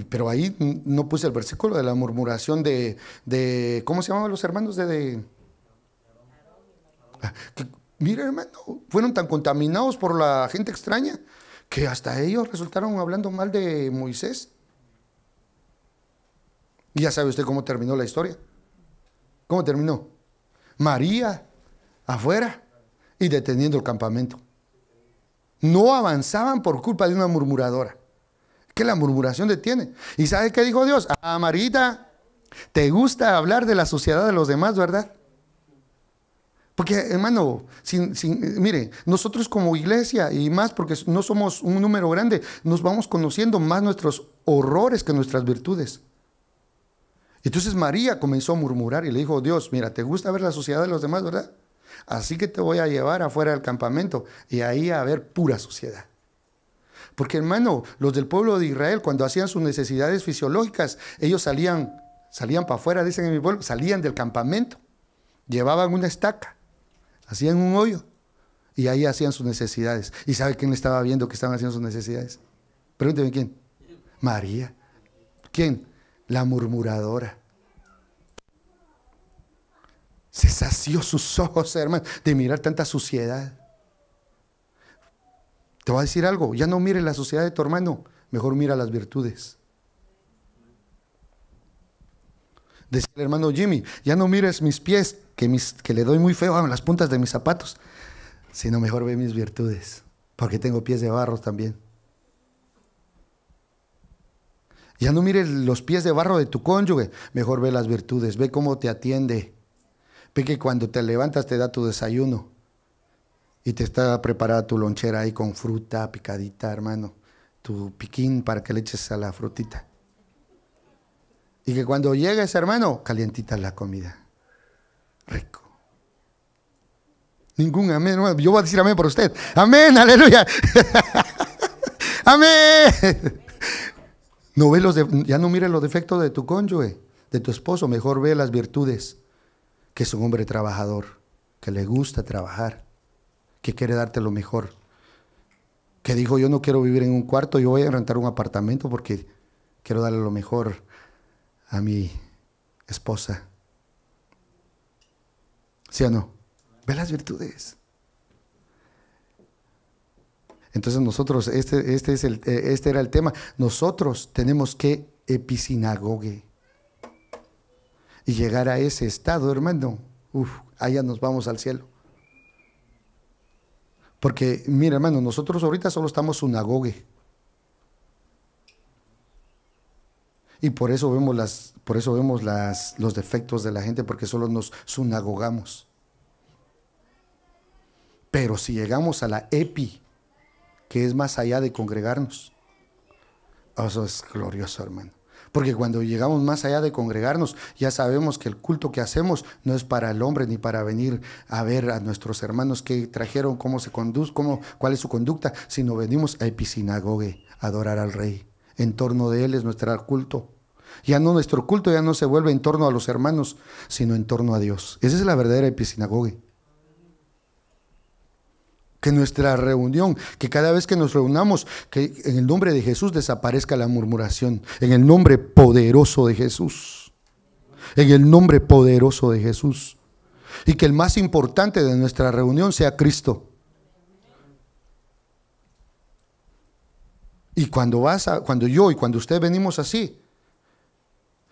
pero ahí no puse el versículo de la murmuración de, ¿cómo se llamaban los hermanos de Mira, hermano, fueron tan contaminados por la gente extraña que hasta ellos resultaron hablando mal de Moisés. Y ya sabe usted cómo terminó la historia. ¿Cómo terminó? María afuera y deteniendo el campamento. No avanzaban por culpa de una murmuradora. Que la murmuración detiene. ¿Y sabe qué dijo Dios? A ah, Marita, te gusta hablar de la sociedad de los demás, ¿verdad? Porque, hermano, mire, nosotros como iglesia y más, porque no somos un número grande, nos vamos conociendo más nuestros horrores que nuestras virtudes. Entonces María comenzó a murmurar y le dijo, Dios, mira, ¿te gusta ver la sociedad de los demás, verdad? Así que te voy a llevar afuera del campamento y ahí a ver pura sociedad. Porque, hermano, los del pueblo de Israel, cuando hacían sus necesidades fisiológicas, ellos salían, salían para afuera, dicen en mi pueblo, salían del campamento, llevaban una estaca Hacían un hoyo y ahí hacían sus necesidades. ¿Y sabe quién le estaba viendo que estaban haciendo sus necesidades? Pregúnteme quién. María. ¿Quién? La murmuradora. Se sació sus ojos, hermano, de mirar tanta suciedad. Te voy a decir algo, ya no mire la suciedad de tu hermano, mejor mira las virtudes. Decía el hermano Jimmy, ya no mires mis pies, que, mis, que le doy muy feo a las puntas de mis zapatos, sino mejor ve mis virtudes, porque tengo pies de barro también. Ya no mires los pies de barro de tu cónyuge, mejor ve las virtudes, ve cómo te atiende, ve que cuando te levantas te da tu desayuno y te está preparada tu lonchera ahí con fruta picadita, hermano, tu piquín para que le eches a la frutita. Y que cuando llegues, hermano, calientita la comida rico. Ningún amén. Yo voy a decir amén por usted. Amén, aleluya. amén. No ya no mire los defectos de tu cónyuge, de tu esposo. Mejor ve las virtudes. Que es un hombre trabajador, que le gusta trabajar, que quiere darte lo mejor. Que dijo, yo no quiero vivir en un cuarto, yo voy a rentar un apartamento porque quiero darle lo mejor a mi esposa. ¿Sí o no? Ve las virtudes. Entonces nosotros, este, este, es el, eh, este era el tema, nosotros tenemos que episinagogue y llegar a ese estado, hermano. Uf, allá nos vamos al cielo. Porque, mira, hermano, nosotros ahorita solo estamos unagogue. Y por eso vemos, las, por eso vemos las, los defectos de la gente, porque solo nos sunagogamos. Pero si llegamos a la EPI, que es más allá de congregarnos, eso es glorioso, hermano. Porque cuando llegamos más allá de congregarnos, ya sabemos que el culto que hacemos no es para el hombre ni para venir a ver a nuestros hermanos que trajeron, cómo se conduce cómo, cuál es su conducta, sino venimos a epi a adorar al Rey. En torno de Él es nuestro culto. Ya no nuestro culto ya no se vuelve en torno a los hermanos, sino en torno a Dios. Esa es la verdadera episinagoga. Que nuestra reunión, que cada vez que nos reunamos, que en el nombre de Jesús desaparezca la murmuración, en el nombre poderoso de Jesús. En el nombre poderoso de Jesús. Y que el más importante de nuestra reunión sea Cristo. Y cuando vas cuando yo y cuando usted venimos así,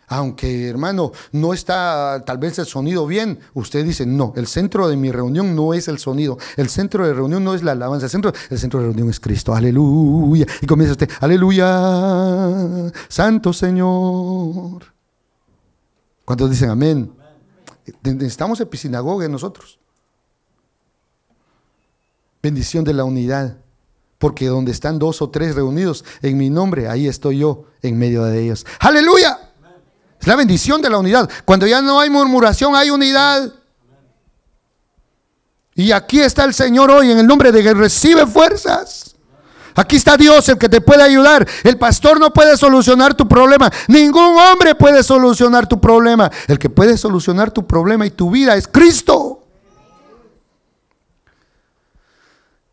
aunque, hermano, no está tal vez el sonido bien, usted dice, no, el centro de mi reunión no es el sonido, el centro de reunión no es la alabanza, el centro, de reunión es Cristo, aleluya. Y comienza usted, aleluya, santo Señor. ¿Cuántos dicen amén? Estamos Necesitamos sinagoga nosotros. Bendición de la unidad porque donde están dos o tres reunidos en mi nombre, ahí estoy yo en medio de ellos. Aleluya. Es la bendición de la unidad. Cuando ya no hay murmuración, hay unidad. Y aquí está el Señor hoy en el nombre de que recibe fuerzas. Aquí está Dios el que te puede ayudar. El pastor no puede solucionar tu problema. Ningún hombre puede solucionar tu problema. El que puede solucionar tu problema y tu vida es Cristo.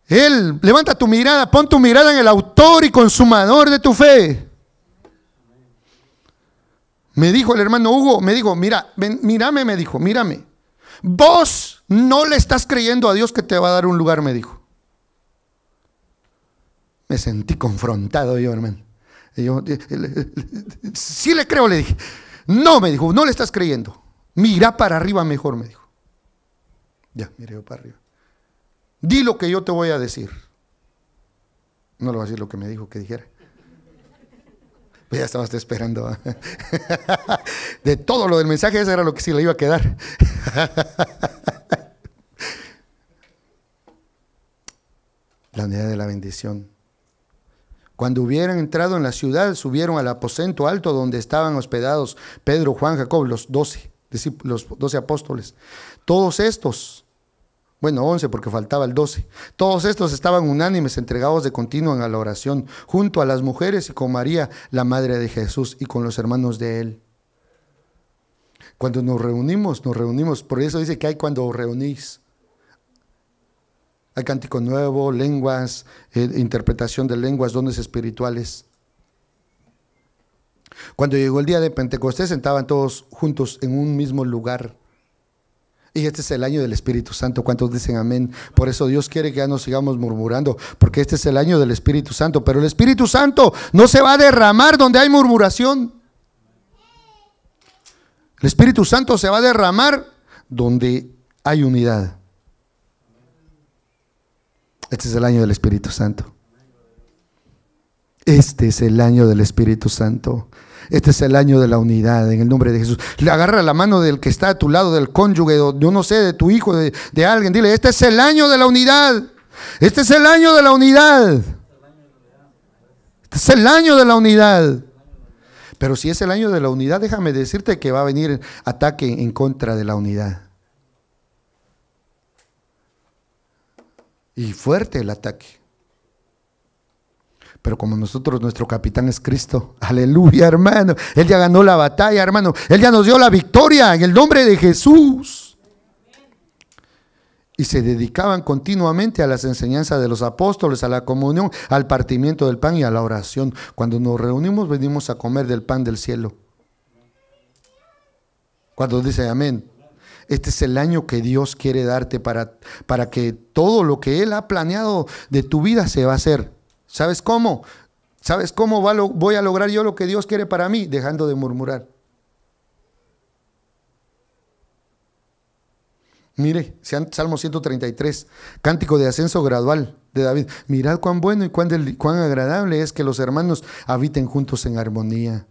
Él, levanta tu mirada, pon tu mirada en el autor y consumador de tu fe. Me dijo el hermano Hugo, me dijo, mira, mírame, me dijo, mírame. Vos no le estás creyendo a Dios que te va a dar un lugar, me dijo. Me sentí confrontado yo, hermano. Y yo, eh, eh, eh, sí le creo, le dije. No, me dijo, no le estás creyendo. Mira para arriba mejor, me dijo. Ya, miré yo para arriba. Di lo que yo te voy a decir. No le vas a decir lo que me dijo que dijera. Pues ya estabas esperando. ¿ah? De todo lo del mensaje, eso era lo que sí le iba a quedar. La unidad de la bendición. Cuando hubieran entrado en la ciudad, subieron al aposento alto donde estaban hospedados Pedro, Juan, Jacob, los doce, los doce apóstoles. Todos estos bueno, 11 porque faltaba el 12. Todos estos estaban unánimes, entregados de continuo a la oración, junto a las mujeres y con María, la madre de Jesús, y con los hermanos de él. Cuando nos reunimos, nos reunimos. Por eso dice que hay cuando reunís. Hay cántico nuevo, lenguas, eh, interpretación de lenguas, dones espirituales. Cuando llegó el día de Pentecostés, sentaban todos juntos en un mismo lugar. Y este es el año del Espíritu Santo. ¿Cuántos dicen amén? Por eso Dios quiere que ya no sigamos murmurando, porque este es el año del Espíritu Santo. Pero el Espíritu Santo no se va a derramar donde hay murmuración. El Espíritu Santo se va a derramar donde hay unidad. Este es el año del Espíritu Santo. Este es el año del Espíritu Santo. Este es el año de la unidad, en el nombre de Jesús. Le agarra la mano del que está a tu lado, del cónyuge, yo no sé, de tu hijo, de, de alguien. Dile, este es el año de la unidad. Este es el año de la unidad. Este es el año de la unidad. Pero si es el año de la unidad, déjame decirte que va a venir ataque en contra de la unidad. Y fuerte el ataque. Pero como nosotros, nuestro capitán es Cristo. Aleluya, hermano. Él ya ganó la batalla, hermano. Él ya nos dio la victoria en el nombre de Jesús. Y se dedicaban continuamente a las enseñanzas de los apóstoles, a la comunión, al partimiento del pan y a la oración. Cuando nos reunimos, venimos a comer del pan del cielo. Cuando dice amén. Este es el año que Dios quiere darte para, para que todo lo que Él ha planeado de tu vida se va a hacer. ¿Sabes cómo? ¿Sabes cómo voy a lograr yo lo que Dios quiere para mí? Dejando de murmurar. Mire, Salmo 133, cántico de ascenso gradual de David. Mirad cuán bueno y cuán, cuán agradable es que los hermanos habiten juntos en armonía.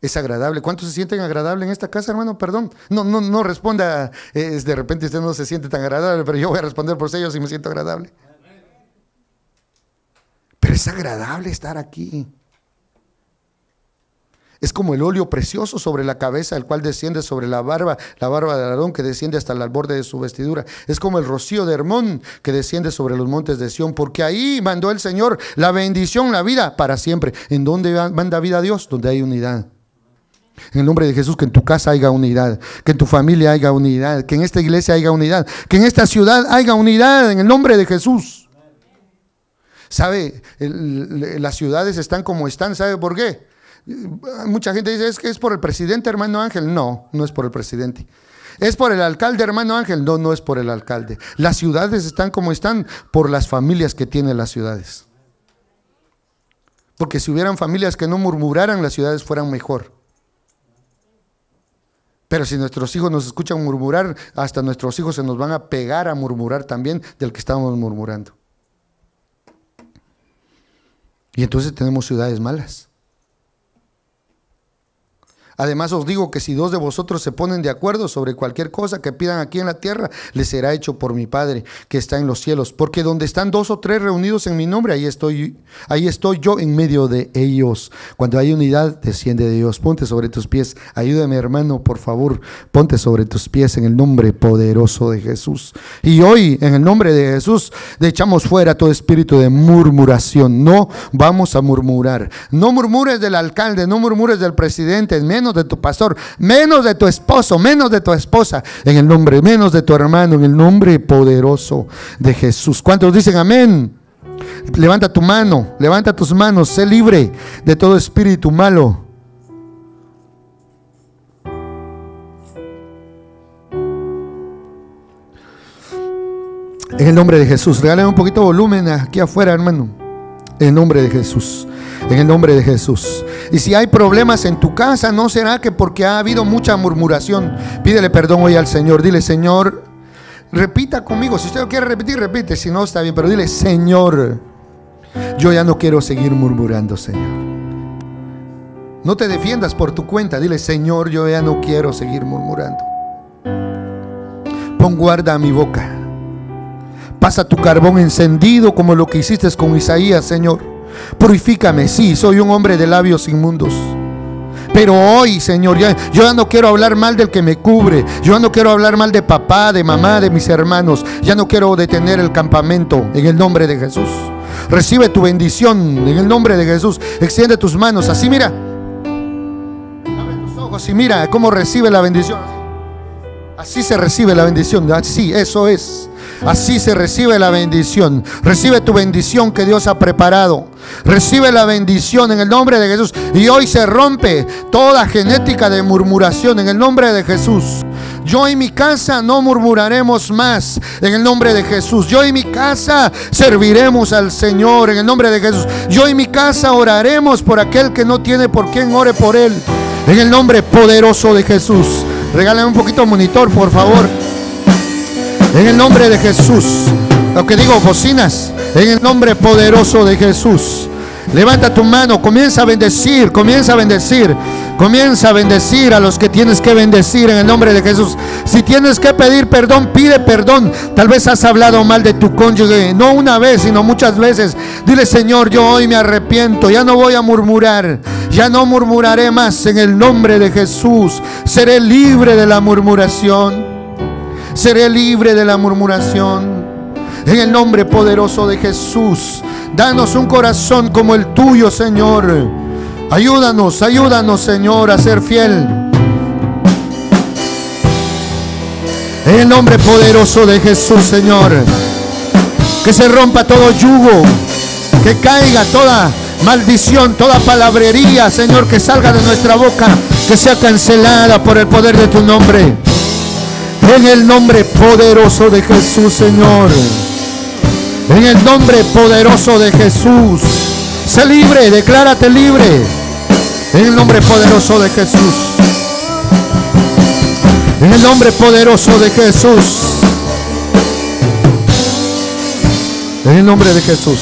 Es agradable. ¿Cuántos se sienten agradable en esta casa, hermano? Perdón. No, no, no responda. Eh, es, de repente usted no se siente tan agradable, pero yo voy a responder por sello si me siento agradable. Pero es agradable estar aquí. Es como el óleo precioso sobre la cabeza, el cual desciende sobre la barba, la barba de Aarón que desciende hasta el borde de su vestidura. Es como el rocío de Hermón que desciende sobre los montes de Sión, porque ahí mandó el Señor la bendición, la vida para siempre. ¿En dónde manda vida Dios? Donde hay unidad. En el nombre de Jesús, que en tu casa haya unidad, que en tu familia haya unidad, que en esta iglesia haya unidad, que en esta ciudad haya unidad, en el nombre de Jesús. ¿Sabe? las ciudades están como están, ¿sabe por qué? Mucha gente dice, es que es por el presidente, hermano Ángel. No, no es por el presidente. ¿Es por el alcalde, hermano Ángel? No, no es por el alcalde. Las ciudades están como están por las familias que tienen las ciudades. Porque si hubieran familias que no murmuraran, las ciudades fueran mejor. Pero si nuestros hijos nos escuchan murmurar, hasta nuestros hijos se nos van a pegar a murmurar también del que estamos murmurando. Y entonces tenemos ciudades malas. Además os digo que si dos de vosotros se ponen de acuerdo sobre cualquier cosa que pidan aquí en la tierra, les será hecho por mi Padre que está en los cielos. Porque donde están dos o tres reunidos en mi nombre, ahí estoy, ahí estoy yo en medio de ellos. Cuando hay unidad, desciende de Dios. Ponte sobre tus pies. Ayúdame, hermano, por favor. Ponte sobre tus pies en el nombre poderoso de Jesús. Y hoy, en el nombre de Jesús, le echamos fuera todo espíritu de murmuración. No vamos a murmurar. No murmures del alcalde, no murmures del presidente, menos de tu pastor, menos de tu esposo, menos de tu esposa, en el nombre, menos de tu hermano, en el nombre poderoso de Jesús. ¿Cuántos dicen amén? Levanta tu mano, levanta tus manos, sé libre de todo espíritu malo. En el nombre de Jesús. Regálame un poquito de volumen aquí afuera, hermano. En el nombre de Jesús en el nombre de Jesús. Y si hay problemas en tu casa, no será que porque ha habido mucha murmuración. Pídele perdón hoy al Señor. Dile, Señor, repita conmigo. Si usted lo quiere repetir, repite. Si no, está bien. Pero dile, Señor, yo ya no quiero seguir murmurando, Señor. No te defiendas por tu cuenta. Dile, Señor, yo ya no quiero seguir murmurando. Pon guarda a mi boca. Pasa tu carbón encendido como lo que hiciste con Isaías, Señor. Purifícame, sí, soy un hombre de labios inmundos. Pero hoy, Señor, yo ya no quiero hablar mal del que me cubre. Yo ya no quiero hablar mal de papá, de mamá, de mis hermanos. Ya no quiero detener el campamento en el nombre de Jesús. Recibe tu bendición en el nombre de Jesús. Extiende tus manos. Así mira. Abre tus ojos y mira cómo recibe la bendición. Así se recibe la bendición. Así, eso es. Así se recibe la bendición. Recibe tu bendición que Dios ha preparado. Recibe la bendición en el nombre de Jesús. Y hoy se rompe toda genética de murmuración en el nombre de Jesús. Yo y mi casa no murmuraremos más en el nombre de Jesús. Yo y mi casa serviremos al Señor en el nombre de Jesús. Yo y mi casa oraremos por aquel que no tiene por quien ore por él en el nombre poderoso de Jesús. Regálame un poquito monitor, por favor. En el nombre de Jesús. Lo que digo, bocinas. En el nombre poderoso de Jesús. Levanta tu mano, comienza a bendecir, comienza a bendecir, comienza a bendecir a los que tienes que bendecir en el nombre de Jesús. Si tienes que pedir perdón, pide perdón. Tal vez has hablado mal de tu cónyuge, no una vez, sino muchas veces. Dile, Señor, yo hoy me arrepiento, ya no voy a murmurar, ya no murmuraré más en el nombre de Jesús. Seré libre de la murmuración, seré libre de la murmuración. En el nombre poderoso de Jesús, danos un corazón como el tuyo, Señor. Ayúdanos, ayúdanos, Señor, a ser fiel. En el nombre poderoso de Jesús, Señor. Que se rompa todo yugo. Que caiga toda maldición, toda palabrería, Señor, que salga de nuestra boca, que sea cancelada por el poder de tu nombre. En el nombre poderoso de Jesús, Señor. En el nombre poderoso de Jesús. Sé libre, declárate libre. En el nombre poderoso de Jesús. En el nombre poderoso de Jesús. En el nombre de Jesús.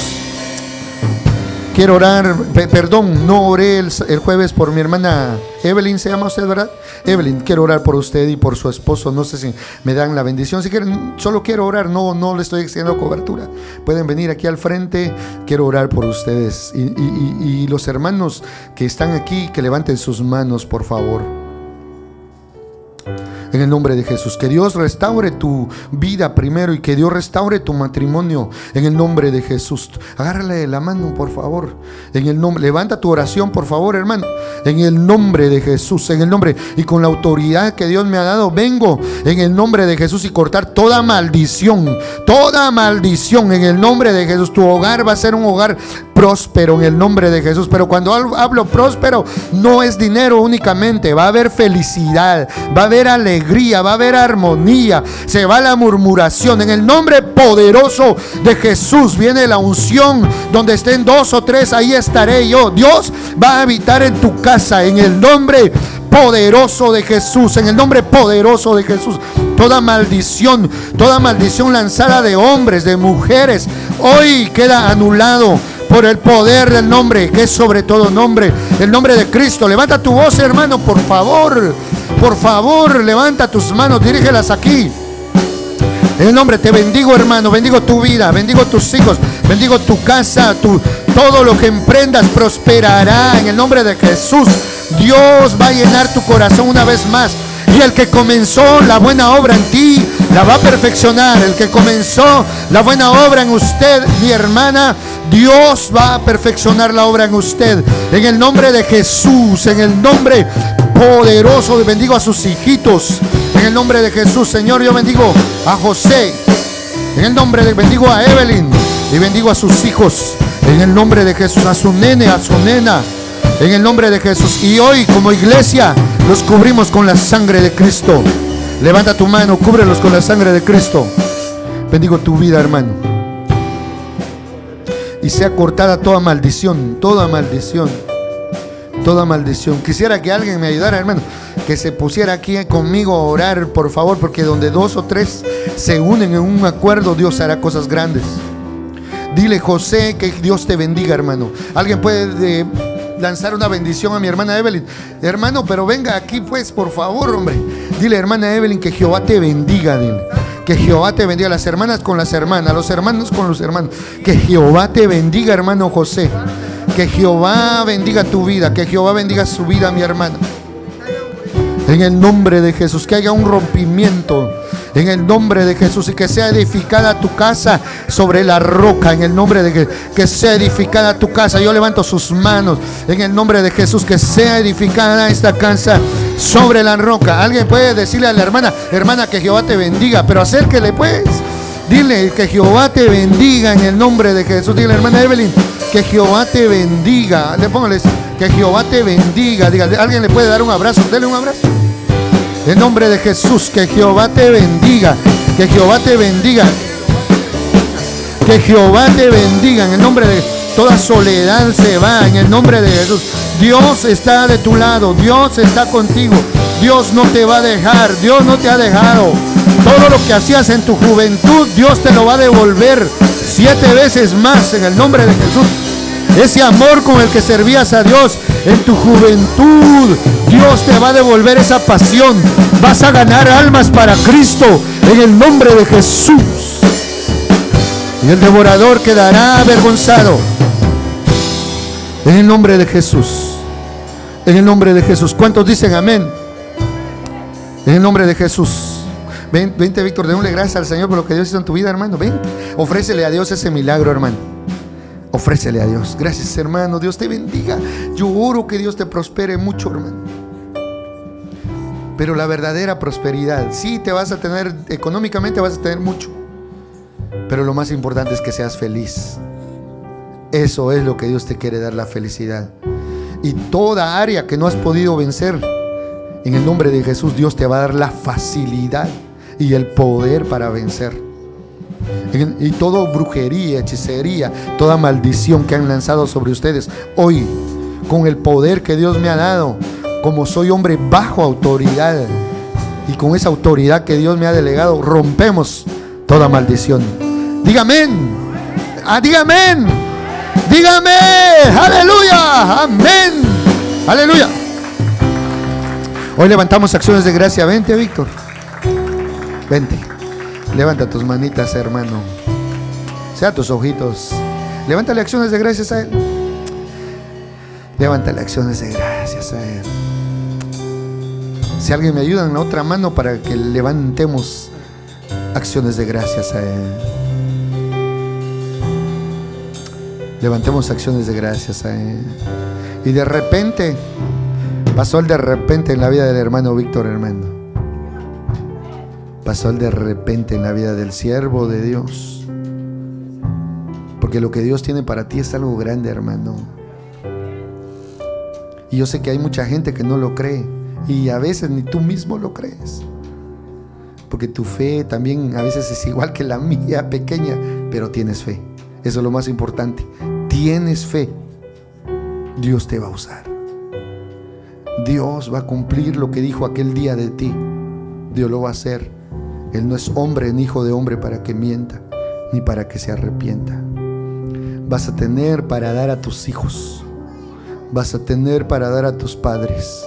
Quiero orar, perdón, no oré el, jueves por mi hermana Evelyn, se llama usted, ¿verdad? Evelyn, quiero orar por usted y por su esposo. No sé si me dan la bendición. Si quieren, solo quiero orar. No, no le estoy exigiendo cobertura. Pueden venir aquí al frente. Quiero orar por ustedes. Y, y los hermanos que están aquí, que levanten sus manos, por favor. En el nombre de Jesús. Que Dios restaure tu vida primero y que Dios restaure tu matrimonio. En el nombre de Jesús. Agárrale la mano, por favor. En el nombre. Levanta tu oración, por favor, hermano. En el nombre de Jesús. En el nombre. Y con la autoridad que Dios me ha dado, vengo en el nombre de Jesús y cortar toda maldición. Toda maldición. En el nombre de Jesús. Tu hogar va a ser un hogar próspero en el nombre de Jesús. Pero cuando hablo próspero, no es dinero únicamente. Va a haber felicidad, va a haber alegría, va a haber armonía. Se va la murmuración. En el nombre poderoso de Jesús viene la unción. Donde estén dos o tres, ahí estaré yo. Dios va a habitar en tu casa. En el nombre poderoso de Jesús, en el nombre poderoso de Jesús. Toda maldición, toda maldición lanzada de hombres, de mujeres, hoy queda anulado por el poder del nombre, que es sobre todo nombre, el nombre de Cristo. Levanta tu voz, hermano, por favor. Por favor, levanta tus manos, dirígelas aquí. En el nombre te bendigo, hermano. Bendigo tu vida, bendigo tus hijos, bendigo tu casa, todo lo que emprendas prosperará. En el nombre de Jesús, Dios va a llenar tu corazón una vez más. Y el que comenzó la buena obra en ti, la va a perfeccionar. El que comenzó la buena obra en usted, mi hermana, Dios va a perfeccionar la obra en usted. En el nombre de Jesús, en el nombre poderoso, bendigo a sus hijitos. En el nombre de Jesús, Señor, yo bendigo a José. En el nombre de bendigo a Evelyn y bendigo a sus hijos. En el nombre de Jesús, a su nene, a su nena. En el nombre de Jesús. Y hoy como iglesia los cubrimos con la sangre de Cristo. Levanta tu mano, cúbrelos con la sangre de Cristo. Bendigo tu vida, hermano. Y sea cortada toda maldición, toda maldición, toda maldición. Quisiera que alguien me ayudara, hermano, que se pusiera aquí conmigo a orar, por favor, porque donde dos o tres se unen en un acuerdo, Dios hará cosas grandes. Dile, José, que Dios te bendiga, hermano. Alguien puede... Eh, lanzar una bendición a mi hermana Evelyn. Hermano, pero venga aquí pues, por favor, hombre. Dile, hermana Evelyn, que Jehová te bendiga, dile. Que Jehová te bendiga, las hermanas con las hermanas, los hermanos con los hermanos. Que Jehová te bendiga, hermano José. Que Jehová bendiga tu vida, que Jehová bendiga su vida, mi hermana. En el nombre de Jesús, que haya un rompimiento en el nombre de Jesús y que sea edificada tu casa sobre la roca en el nombre de que, que sea edificada tu casa yo levanto sus manos en el nombre de Jesús que sea edificada esta casa sobre la roca alguien puede decirle a la hermana hermana que Jehová te bendiga pero acérquele pues Dile que Jehová te bendiga en el nombre de Jesús. Dile, hermana Evelyn, que Jehová te bendiga. Le póngales que Jehová te bendiga. Dígale, alguien le puede dar un abrazo. Dele un abrazo. En nombre de Jesús, que Jehová te bendiga. Que Jehová te bendiga. Que Jehová te bendiga. En el nombre de toda soledad se va. En el nombre de Jesús. Dios está de tu lado. Dios está contigo. Dios no te va a dejar. Dios no te ha dejado. Todo lo que hacías en tu juventud, Dios te lo va a devolver siete veces más en el nombre de Jesús. Ese amor con el que servías a Dios, en tu juventud. Dios te va a devolver esa pasión. Vas a ganar almas para Cristo en el nombre de Jesús. Y el devorador quedará avergonzado. En el nombre de Jesús. En el nombre de Jesús. ¿Cuántos dicen amén? En el nombre de Jesús. Ven, vente, Víctor, denle gracias al Señor por lo que Dios hizo en tu vida, hermano. Ven, ofrécele a Dios ese milagro, hermano. Ofrécele a Dios. Gracias, hermano. Dios te bendiga. Yo juro que Dios te prospere mucho, hermano. Pero la verdadera prosperidad, sí, te vas a tener, económicamente vas a tener mucho. Pero lo más importante es que seas feliz. Eso es lo que Dios te quiere dar, la felicidad. Y toda área que no has podido vencer, en el nombre de Jesús, Dios te va a dar la facilidad y el poder para vencer. Y toda brujería, hechicería, toda maldición que han lanzado sobre ustedes, hoy, con el poder que Dios me ha dado, como soy hombre bajo autoridad, y con esa autoridad que Dios me ha delegado, rompemos toda maldición. Dígame, ah, dígame, dígame, aleluya, amén, aleluya. Hoy levantamos acciones de gracia. Vente, Víctor. Vente. Levanta tus manitas, hermano. Sea tus ojitos. Levántale acciones de gracias a Él. Levántale acciones de gracias a Él. Si alguien me ayuda en la otra mano para que levantemos acciones de gracias a Él. Levantemos acciones de gracias a Él. Y de repente, pasó el de repente en la vida del hermano Víctor, hermano pasó de repente en la vida del siervo de Dios. Porque lo que Dios tiene para ti es algo grande, hermano. Y yo sé que hay mucha gente que no lo cree. Y a veces ni tú mismo lo crees. Porque tu fe también a veces es igual que la mía pequeña, pero tienes fe. Eso es lo más importante. Tienes fe. Dios te va a usar. Dios va a cumplir lo que dijo aquel día de ti. Dios lo va a hacer. Él no es hombre ni hijo de hombre para que mienta, ni para que se arrepienta. Vas a tener para dar a tus hijos, vas a tener para dar a tus padres,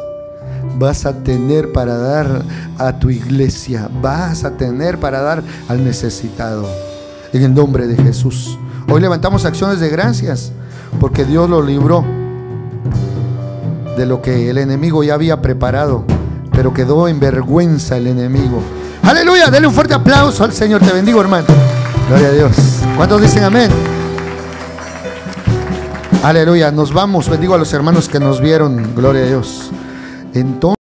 vas a tener para dar a tu iglesia, vas a tener para dar al necesitado. En el nombre de Jesús. Hoy levantamos acciones de gracias porque Dios lo libró de lo que el enemigo ya había preparado, pero quedó en vergüenza el enemigo Aleluya, denle un fuerte aplauso al Señor. Te bendigo, hermano. Gloria a Dios. ¿Cuántos dicen amén? Aleluya, nos vamos. Bendigo a los hermanos que nos vieron. Gloria a Dios. Entonces.